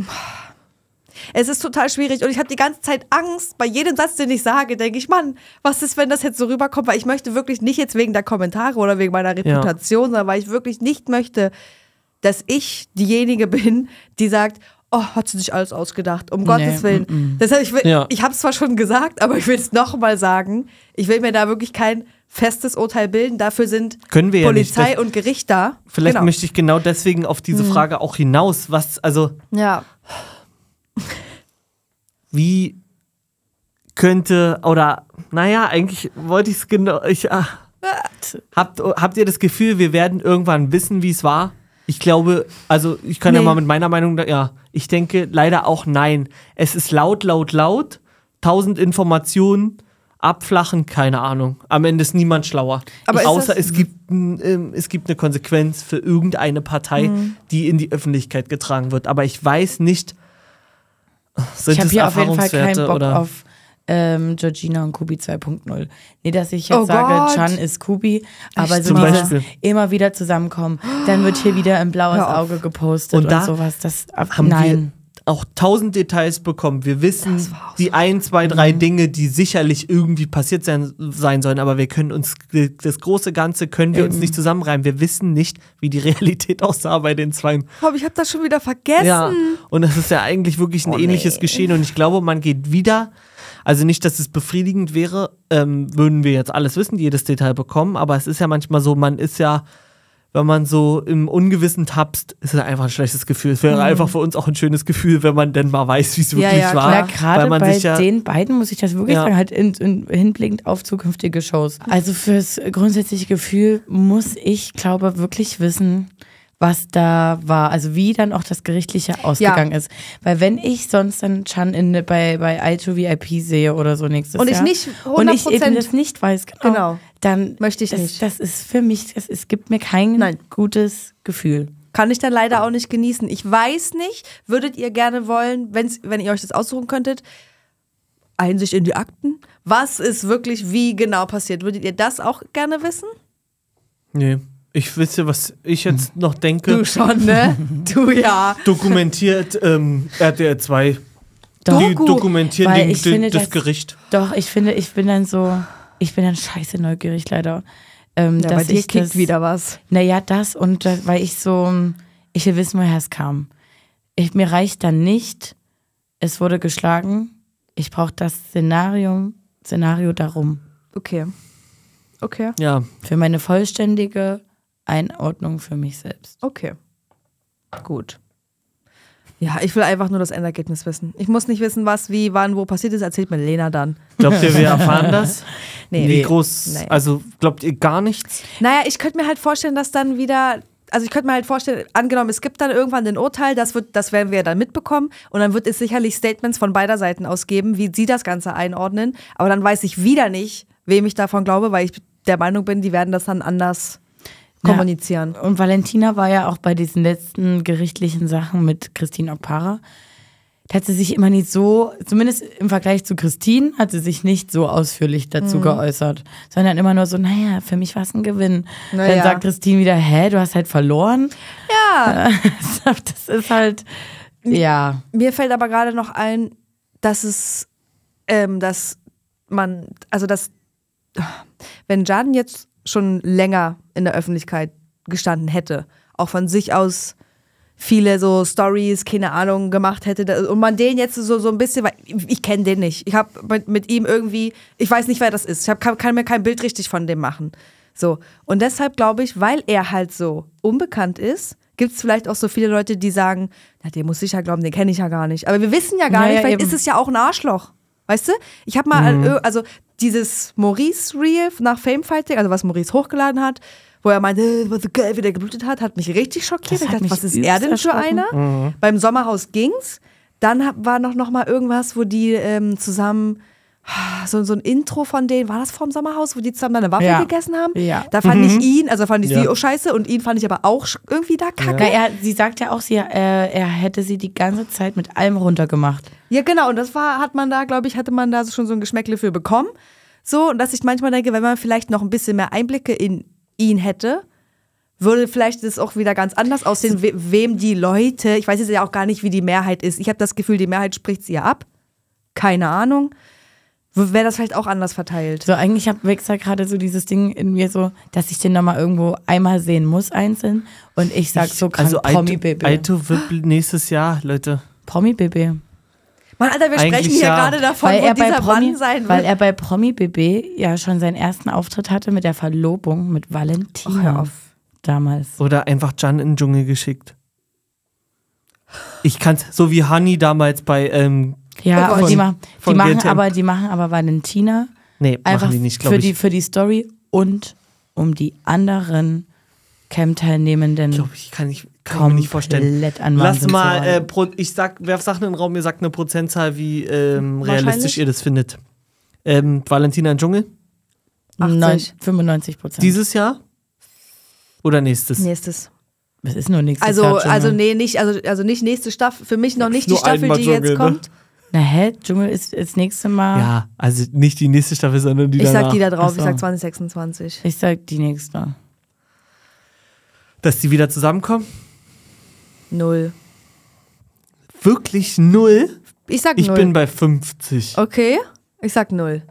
es ist total schwierig und ich habe die ganze Zeit Angst. Bei jedem Satz, den ich sage, denke ich, Mann, was ist, wenn das jetzt so rüberkommt? Weil ich möchte wirklich nicht jetzt wegen der Kommentare oder wegen meiner Reputation, ja. sondern weil ich wirklich nicht möchte, dass ich diejenige bin, die sagt, oh, hat sie sich alles ausgedacht, um nee, Gottes Willen. Mm -mm. Deshalb, ich, ja. ich habe es zwar schon gesagt, aber ich will es nochmal sagen. Ich will mir da wirklich kein festes Urteil bilden. Dafür sind Polizei ja und Gericht da. Vielleicht genau. möchte ich genau deswegen auf diese mhm. Frage auch hinaus, was, also. Ja wie könnte, oder naja, eigentlich wollte ich es genau. Ich, habt, habt ihr das Gefühl, wir werden irgendwann wissen, wie es war? Ich glaube, also ich kann nee. ja mal mit meiner Meinung, ja, ich denke leider auch nein. Es ist laut, laut, laut, tausend Informationen, abflachen, keine Ahnung. Am Ende ist niemand schlauer. Aber ich, außer es gibt, äh, es gibt eine Konsequenz für irgendeine Partei, mhm. die in die Öffentlichkeit getragen wird. Aber ich weiß nicht, sind ich habe hier auf jeden Fall keinen Bock oder? auf ähm, Georgina und Kubi 2.0. Nee, dass ich jetzt oh sage, Gott. Chan ist Kubi, aber so dieses immer wieder zusammenkommen, dann wird hier wieder ein blaues Auge gepostet und, und sowas. Das, ab, haben nein. Wir auch tausend Details bekommen. Wir wissen die ein, zwei, drei mhm. Dinge, die sicherlich irgendwie passiert sein, sein sollen, aber wir können uns das große Ganze können wir Eben. uns ähm. nicht zusammenreimen. Wir wissen nicht, wie die Realität aussah bei den zwei. Oh, ich habe das schon wieder vergessen. Ja, und das ist ja eigentlich wirklich ein oh, ähnliches nee. Geschehen und ich glaube, man geht wieder. Also nicht, dass es befriedigend wäre, ähm, würden wir jetzt alles wissen, jedes Detail bekommen, aber es ist ja manchmal so, man ist ja wenn man so im Ungewissen tapst, ist das einfach ein schlechtes Gefühl. Es wäre mhm. einfach für uns auch ein schönes Gefühl, wenn man denn mal weiß, wie es wirklich ja, ja, war. Ja, gerade bei ja, den beiden muss ich das wirklich ja. sagen, halt in, in, hinblickend auf zukünftige Shows. Also fürs grundsätzliche Gefühl muss ich, glaube wirklich wissen, was da war, also wie dann auch das Gerichtliche ausgegangen ja. ist. Weil wenn ich sonst dann Chan in, bei, bei I2VIP sehe oder so nächstes und Jahr. Und ich nicht 100%. Und ich eben das nicht weiß, genau. genau dann möchte ich das, nicht. Das ist für mich, das, es gibt mir kein Nein. gutes Gefühl. Kann ich dann leider auch nicht genießen. Ich weiß nicht, würdet ihr gerne wollen, wenn's, wenn ihr euch das aussuchen könntet, Einsicht in die Akten? Was ist wirklich wie genau passiert? Würdet ihr das auch gerne wissen? Nee. Ich wisse, was ich jetzt noch denke. Du schon, ne? Du ja. Dokumentiert ähm, RTR 2. Doku. Die dokumentieren den, den, finde, das, das Gericht. Doch, ich finde, ich bin dann so ich bin dann scheiße neugierig leider. Ähm, ja, dass bei dir ich kickt das, wieder was. Naja, das und weil ich so, ich will wissen, woher es kam. Ich, mir reicht dann nicht, es wurde geschlagen. Ich brauche das Szenario, Szenario darum. Okay. Okay. Ja. Für meine vollständige Einordnung für mich selbst. Okay. Gut. Ja, ich will einfach nur das Endergebnis wissen. Ich muss nicht wissen, was, wie, wann, wo passiert ist. Erzählt mir Lena dann. Glaubt ihr, wir erfahren das? Nee. Wie groß? Nee. Also glaubt ihr gar nichts? Naja, ich könnte mir halt vorstellen, dass dann wieder also ich könnte mir halt vorstellen, angenommen, es gibt dann irgendwann ein Urteil, das, wird, das werden wir dann mitbekommen und dann wird es sicherlich Statements von beider Seiten ausgeben, wie sie das Ganze einordnen, aber dann weiß ich wieder nicht, wem ich davon glaube, weil ich der Meinung bin, die werden das dann anders kommunizieren. Ja. Und Valentina war ja auch bei diesen letzten gerichtlichen Sachen mit Christine Opara. Da hat sie sich immer nicht so, zumindest im Vergleich zu Christine, hat sie sich nicht so ausführlich dazu mhm. geäußert, sondern immer nur so, naja, für mich war es ein Gewinn. Naja. Dann sagt Christine wieder, hä, du hast halt verloren. Ja. Also, das ist halt, ja. Mir fällt aber gerade noch ein, dass es, ähm, dass man, also dass, wenn Jan jetzt schon länger in der Öffentlichkeit gestanden hätte. Auch von sich aus viele so Stories, keine Ahnung, gemacht hätte. Und man den jetzt so, so ein bisschen, weil ich kenne den nicht. Ich habe mit, mit, ihm irgendwie, ich weiß nicht, wer das ist. Ich hab, kann, kann mir kein Bild richtig von dem machen. So. Und deshalb glaube ich, weil er halt so unbekannt ist, gibt es vielleicht auch so viele Leute, die sagen, na, den muss ich ja glauben, den kenne ich ja gar nicht. Aber wir wissen ja gar ja, nicht, ja, vielleicht eben. ist es ja auch ein Arschloch. Weißt du? Ich habe mal, mhm. Äh, also dieses Maurice-Reel nach Famefighting, also was Maurice hochgeladen hat, wo er meinte, äh, was so geil, wie der geblutet hat, hat mich richtig schockiert. Ich dachte, was ist er denn für einer? Mhm. Beim Sommerhaus ging's. Dann war noch, noch mal irgendwas, wo die ähm, zusammen so, so ein Intro von denen, war das vorm Sommerhaus, wo die zusammen eine Waffe ja. gegessen haben? Ja. Da fand mhm. ich ihn, also fand ich ja. sie auch scheiße und ihn fand ich aber auch irgendwie da kacke. Ja. Er, sie sagt ja auch, sie, äh, er hätte sie die ganze Zeit mit allem runtergemacht. Ja, genau, und das war, hat man da, glaube ich, hatte man da schon so ein Geschmäckle für bekommen. So, und dass ich manchmal denke, wenn man vielleicht noch ein bisschen mehr Einblicke in ihn hätte, würde vielleicht das auch wieder ganz anders aussehen, we wem die Leute, ich weiß jetzt ja auch gar nicht, wie die Mehrheit ist. Ich habe das Gefühl, die Mehrheit spricht sie ja ab. Keine Ahnung wäre das vielleicht auch anders verteilt. So, eigentlich habe ich gerade so dieses Ding in mir so, dass ich den nochmal irgendwo einmal sehen muss, einzeln. Und ich sag so krank, also Promi-Baby. Alto wird nächstes Jahr, Leute. Promi-Baby. Mann, Alter, wir Eigentlich sprechen hier gerade davon, weil wo er dieser bei Promi, Mann sein wird. Weil er bei Promi BB ja schon seinen ersten Auftritt hatte mit der Verlobung mit Valentina oh, damals. Oder einfach Jan in den Dschungel geschickt. Ich kann's, so wie Honey damals bei ähm, ja, oh aber von, die, machen, die machen aber, die machen aber Valentina. Nee, einfach die nicht, für ich. Die, für die Story und um die anderen Camp-Teilnehmenden. Ich glaube, ich kann, nicht, kann mir nicht vorstellen. An Lass mal, äh, pro, ich sag, werf Sachen in den Raum, ihr sagt eine Prozentzahl, wie ähm, realistisch ihr das findet. Ähm, Valentina im Dschungel? 90, 95 Prozent. Dieses Jahr? Oder nächstes? Nächstes. Das ist nur nächstes also, Jahr. Also, nee, nicht, also, also nicht nächste Staffel, für mich noch nicht die Staffel, die jetzt ne? kommt. Ne? Na hä, Dschungel ist das nächste Mal. Ja, also nicht die nächste Staffel, sondern die Ich danach. sag die da drauf, so. ich sag 2026. Ich sag die nächste. Dass die wieder zusammenkommen? Null. Wirklich null? Ich sag null. Ich bin bei 50. Okay, ich sag null.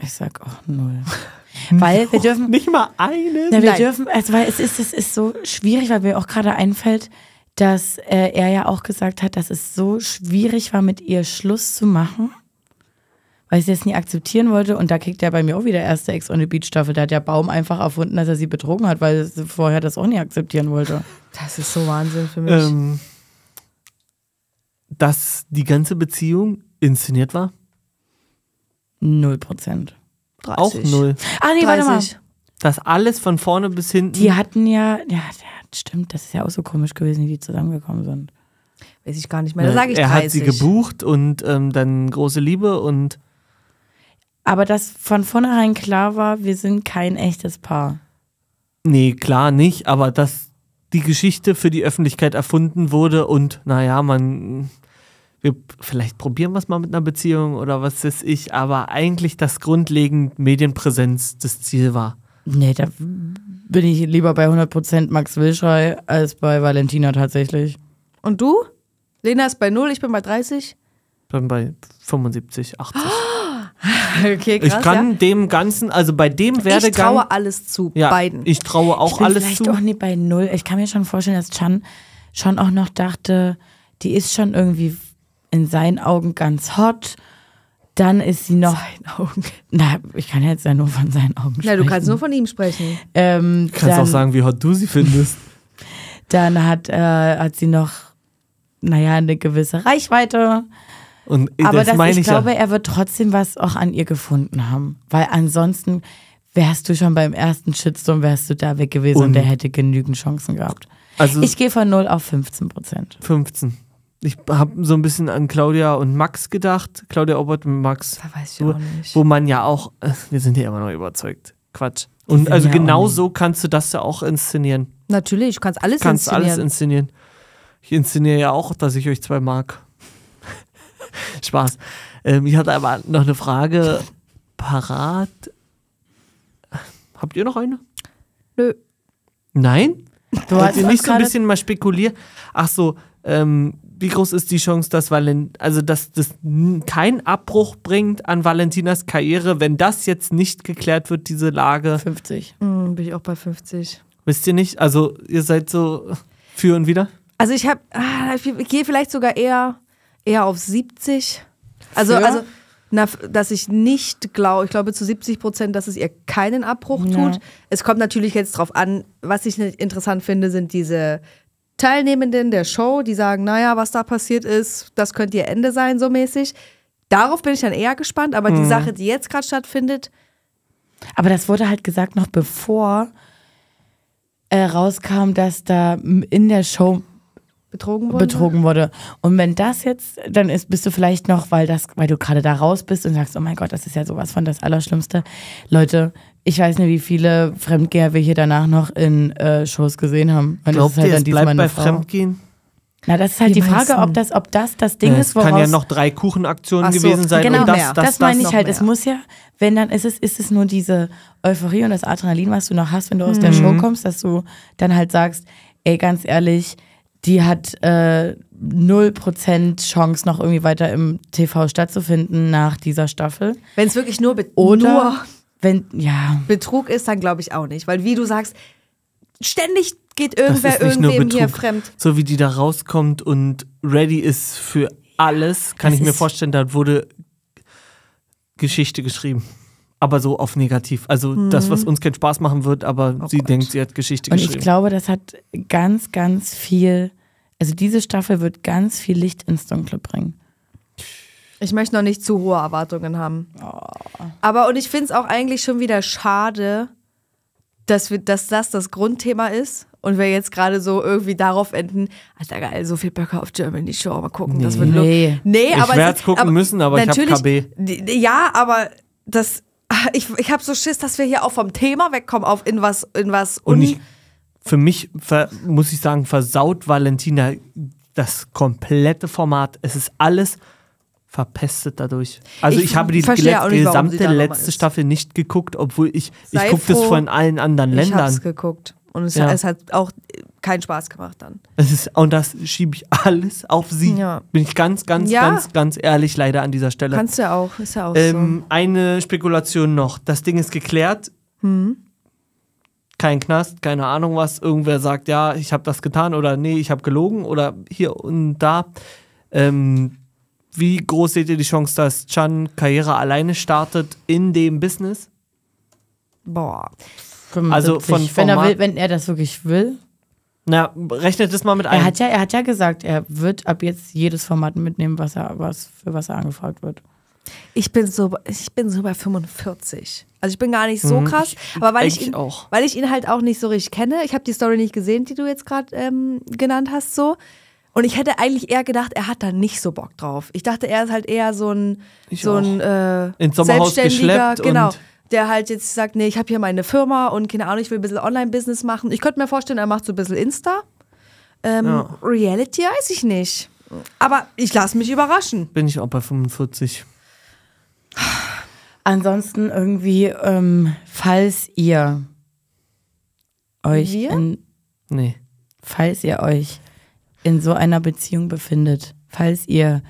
Ich sag auch null. weil wir dürfen. Nicht mal eine? Na, wir Nein. dürfen, also weil es ist, es ist so schwierig, weil mir auch gerade einfällt, dass äh, er ja auch gesagt hat, dass es so schwierig war, mit ihr Schluss zu machen, weil sie es nie akzeptieren wollte. Und da kriegt er bei mir auch wieder erste Ex on the Beach Staffel. Da hat der Baum einfach erfunden, dass er sie betrogen hat, weil sie vorher das auch nie akzeptieren wollte. Das ist so Wahnsinn für mich. Ähm, dass die ganze Beziehung inszeniert war? Null Prozent. 30. Auch null. Ah, nee, 30. warte mal. Das alles von vorne bis hinten. Die hatten ja, ja, Stimmt, das ist ja auch so komisch gewesen, wie die zusammengekommen sind. Weiß ich gar nicht mehr. Da sage ich Er 30. hat sie gebucht und ähm, dann große Liebe und. Aber dass von vornherein klar war, wir sind kein echtes Paar. Nee, klar nicht, aber dass die Geschichte für die Öffentlichkeit erfunden wurde und, naja, man. Wir vielleicht probieren wir es mal mit einer Beziehung oder was weiß ich, aber eigentlich das grundlegend Medienpräsenz das Ziel war. Nee, da bin ich lieber bei 100% Max Wilschrei als bei Valentina tatsächlich. Und du? Lena ist bei 0, ich bin bei 30. Ich bin bei 75, 80. Okay, krass, ich kann ja. dem Ganzen, also bei dem Werdegang. Ich traue alles zu, ja, beiden. Ich traue auch ich alles vielleicht zu. Vielleicht auch nicht bei 0. Ich kann mir schon vorstellen, dass Chan schon auch noch dachte, die ist schon irgendwie in seinen Augen ganz hot dann ist sie noch. Seinen Augen. Na, ich kann jetzt ja nur von seinen Augen sprechen. Na, du kannst nur von ihm sprechen. Ähm, du kannst dann, auch sagen, wie hot du sie findest. dann hat, äh, hat sie noch, naja, eine gewisse Reichweite. Und Aber das, ich, ich glaube, ja. er wird trotzdem was auch an ihr gefunden haben. Weil ansonsten wärst du schon beim ersten Shitstorm, wärst du da weg gewesen und, und der hätte genügend Chancen gehabt. Also ich gehe von 0 auf 15 Prozent. 15 ich habe so ein bisschen an Claudia und Max gedacht. Claudia Obert und Max. Da weiß ich wo, auch nicht. Wo man ja auch, äh, wir sind ja immer noch überzeugt. Quatsch. und also ja genau so kannst du das ja auch inszenieren. Natürlich, du kannst alles kannst inszenieren. Kannst alles inszenieren. Ich inszeniere ja auch, dass ich euch zwei mag. Spaß. Ähm, ich hatte aber noch eine Frage parat. Habt ihr noch eine? Nö. Nein? Du hast nicht so ein bisschen mal spekulieren. Ach so, ähm, wie groß ist die Chance, dass Valent also dass das keinen Abbruch bringt an Valentinas Karriere, wenn das jetzt nicht geklärt wird, diese Lage? 50. Mhm, bin ich auch bei 50. Wisst ihr nicht? Also ihr seid so äh, für und wieder? Also ich habe, ah, ich gehe vielleicht sogar eher, eher auf 70. Also, für? also na, dass ich nicht glaube, ich glaube zu 70 Prozent, dass es ihr keinen Abbruch tut. Es kommt natürlich jetzt drauf an, was ich interessant finde, sind diese Teilnehmenden der Show, die sagen, naja, was da passiert ist, das könnte ihr Ende sein, so mäßig. Darauf bin ich dann eher gespannt, aber mhm. die Sache, die jetzt gerade stattfindet. Aber das wurde halt gesagt, noch bevor äh, rauskam, dass da in der Show betrogen wurde. Betrogen wurde. Und wenn das jetzt, dann ist, bist du vielleicht noch, weil das, weil du gerade da raus bist und sagst, oh mein Gott, das ist ja sowas von das Allerschlimmste. Leute, ich weiß nicht, wie viele Fremdgeher wir hier danach noch in äh, Shows gesehen haben. Und Glaubt das ist halt ihr, es bleibt bei Frau. Fremdgehen? Na, das ist halt die, die Frage, ob das, ob das das Ding ja, ist, woraus... Es kann ja noch drei Kuchenaktionen so, gewesen sein. Genau, und das, das, das, das meine ich halt. Mehr. Es muss ja, wenn dann ist es, ist es nur diese Euphorie und das Adrenalin, was du noch hast, wenn du aus der hm. Show kommst, dass du dann halt sagst, ey, ganz ehrlich, die hat äh, null äh, Prozent Chance, noch irgendwie weiter im TV stattzufinden nach dieser Staffel. Wenn es wirklich nur, Be Oder nur wenn, ja. Betrug ist, dann glaube ich auch nicht. Weil wie du sagst, ständig geht irgendwer irgendwem hier fremd. So wie die da rauskommt und ready ist für alles, kann das ich mir vorstellen, da wurde Geschichte geschrieben aber so auf negativ. Also mhm. das, was mhm. uns keinen Spaß machen wird, aber oh sie Gott. denkt, sie hat Geschichte und geschrieben. Und ich glaube, das hat ganz, ganz viel, also diese Staffel wird ganz viel Licht ins Dunkle bringen. Ich möchte noch nicht zu hohe Erwartungen haben. Oh. Aber und ich finde es auch eigentlich schon wieder schade, dass, wir, dass das das Grundthema ist und wir jetzt gerade so irgendwie darauf enden, Alter geil, so viel Böcke auf Germany Show, mal gucken, nee. das wird nur, Nee, aber ich werde gucken aber müssen, aber ich habe KB. Ja, aber das Ah, ich, ich habe so Schiss, dass wir hier auch vom Thema wegkommen auf in was, in was Und ich, für mich, muss ich sagen, versaut Valentina das komplette Format. Es ist alles verpestet dadurch. Also ich, ich habe die let nicht, gesamte letzte Staffel nicht geguckt, obwohl ich, ich gucke das von allen anderen Ländern. Ich habe geguckt. Und es, ja. hat, es, hat auch keinen Spaß gemacht dann. Das ist, und das schiebe ich alles auf sie. Ja. Bin ich ganz, ganz, ja. ganz, ganz ehrlich leider an dieser Stelle. Kannst du ja auch, ist ja auch ähm, so. Eine Spekulation noch. Das Ding ist geklärt. Hm. Kein Knast, keine Ahnung was. Irgendwer sagt, ja, ich habe das getan oder nee, ich habe gelogen oder hier und da. Ähm, wie groß seht ihr die Chance, dass Chan Karriere alleine startet in dem Business? Boah. 75, also von wenn er will, wenn er das wirklich will. Na, rechnet das mal mit ein. Er hat ja, er hat ja gesagt, er wird ab jetzt jedes Format mitnehmen, was er, was, für was er angefragt wird. Ich bin so, ich bin so bei 45. Also ich bin gar nicht so mhm. krass, aber weil ich, ich, ihn, auch. weil ich ihn halt auch nicht so richtig kenne. Ich habe die Story nicht gesehen, die du jetzt gerade ähm, genannt hast, so. Und ich hätte eigentlich eher gedacht, er hat da nicht so Bock drauf. Ich dachte, er ist halt eher so ein, so ein äh, ins Sommerhaus geschleppt genau. Und der halt jetzt sagt, nee, ich habe hier meine Firma und keine Ahnung, ich will ein bisschen Online-Business machen. Ich könnte mir vorstellen, er macht so ein bisschen Insta. Ähm, ja. Reality weiß ich nicht. Aber ich lasse mich überraschen. Bin ich auch bei 45. Ansonsten irgendwie, ähm, falls ihr euch Wir? in. Nee. Falls ihr euch in so einer Beziehung befindet, falls ihr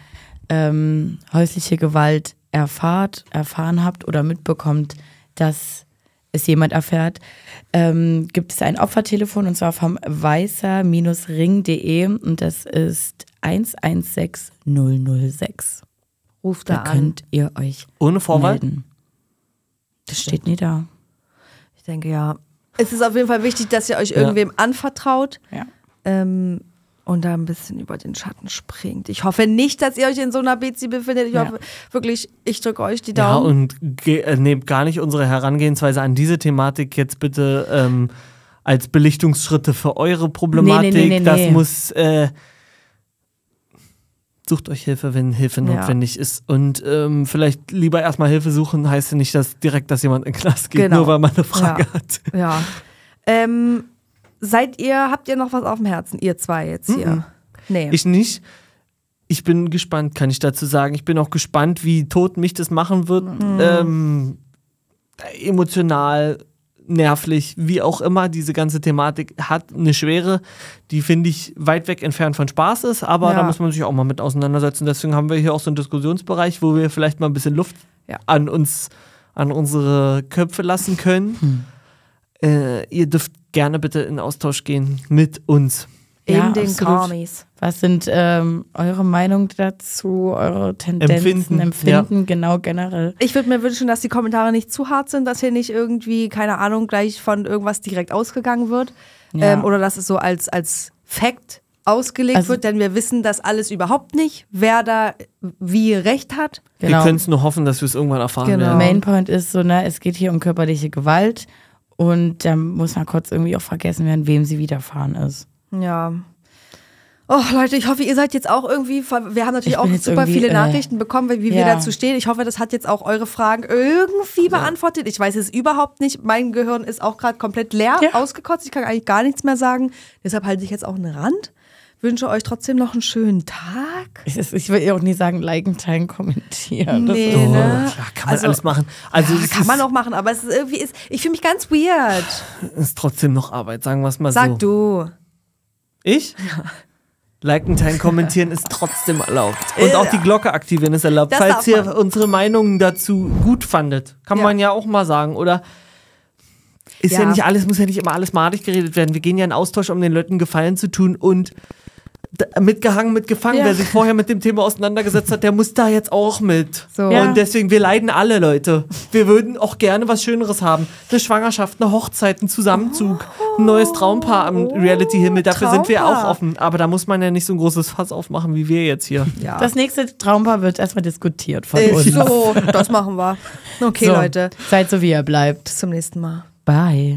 ähm, häusliche Gewalt erfahrt, erfahren habt oder mitbekommt, dass es jemand erfährt, ähm, gibt es ein Opfertelefon und zwar vom weißer-ring.de und das ist 116006. Ruft da, da an. könnt ihr euch Ohne Vorwahl? Melden. Das steht nie da. Ich denke ja. Es ist auf jeden Fall wichtig, dass ihr euch irgendwem ja. anvertraut. Ja. Ähm, und da ein bisschen über den Schatten springt. Ich hoffe nicht, dass ihr euch in so einer Bezi befindet. Ich ja. hoffe wirklich, ich drücke euch die Daumen. Ja, und äh, nehmt gar nicht unsere Herangehensweise an diese Thematik jetzt bitte ähm, als Belichtungsschritte für eure Problematik. Nee, nee, nee, das muss. Äh, sucht euch Hilfe, wenn Hilfe ja. notwendig ist. Und ähm, vielleicht lieber erstmal Hilfe suchen, heißt ja nicht dass direkt, dass jemand in den Knast geht, genau. nur weil man eine Frage ja. hat. Ja. Ähm, Seid ihr, habt ihr noch was auf dem Herzen, ihr zwei jetzt hier? Mm -mm. Nee. Ich nicht. Ich bin gespannt, kann ich dazu sagen. Ich bin auch gespannt, wie tot mich das machen wird. Mm. Ähm, emotional, nervlich, wie auch immer. Diese ganze Thematik hat eine Schwere, die finde ich weit weg entfernt von Spaß ist, aber ja. da muss man sich auch mal mit auseinandersetzen. Deswegen haben wir hier auch so einen Diskussionsbereich, wo wir vielleicht mal ein bisschen Luft ja. an uns, an unsere Köpfe lassen können. Hm. Äh, ihr dürft gerne bitte in Austausch gehen mit uns. In ja, den Kommis. Was sind ähm, eure Meinung dazu, eure Tendenzen, Empfinden, Empfinden ja. genau generell? Ich würde mir wünschen, dass die Kommentare nicht zu hart sind, dass hier nicht irgendwie, keine Ahnung, gleich von irgendwas direkt ausgegangen wird. Ja. Ähm, oder dass es so als, als Fact ausgelegt also, wird, denn wir wissen das alles überhaupt nicht, wer da wie recht hat. Genau. Wir können es nur hoffen, dass wir es irgendwann erfahren genau. werden. Point ist so, ne, es geht hier um körperliche Gewalt. Und dann muss man kurz irgendwie auch vergessen werden, wem sie widerfahren ist. Ja. Oh, Leute, ich hoffe, ihr seid jetzt auch irgendwie. Wir haben natürlich auch super viele äh, Nachrichten äh, bekommen, wie wir ja. dazu stehen. Ich hoffe, das hat jetzt auch eure Fragen irgendwie beantwortet. Ich weiß es überhaupt nicht. Mein Gehirn ist auch gerade komplett leer ja. ausgekotzt. Ich kann eigentlich gar nichts mehr sagen. Deshalb halte ich jetzt auch einen Rand wünsche euch trotzdem noch einen schönen Tag. Ich will ja auch nie sagen, liken, teilen, kommentieren. Nee, oh, ne? ja, kann man also, alles machen. Also ja, kann man auch machen, aber es ist irgendwie, ist, ich fühle mich ganz weird. Ist trotzdem noch Arbeit, sagen wir es mal Sag so. Sag du. Ich? Ja. Liken, teilen, kommentieren ist trotzdem erlaubt. Äh, und auch die Glocke aktivieren ist erlaubt. Das Falls ihr unsere Meinungen dazu gut fandet, kann ja. man ja auch mal sagen. Oder ist ja. ja. nicht alles, muss ja nicht immer alles madig geredet werden. Wir gehen ja in Austausch, um den Leuten Gefallen zu tun und mitgehangen, mitgefangen. Ja. Wer sich vorher mit dem Thema auseinandergesetzt hat, der muss da jetzt auch mit. So. Ja. Und deswegen, wir leiden alle, Leute. Wir würden auch gerne was Schöneres haben. Eine Schwangerschaft, eine Hochzeit, ein Zusammenzug, oh. ein neues oh. Traumpaar am oh. Reality-Himmel. Dafür Traumpaar. sind wir auch offen. Aber da muss man ja nicht so ein großes Fass aufmachen, wie wir jetzt hier. Ja. Das nächste Traumpaar wird erstmal diskutiert von Ist uns. So, das machen wir. Okay, so. Leute. Seid so, wie ihr bleibt. Bis zum nächsten Mal. Bye.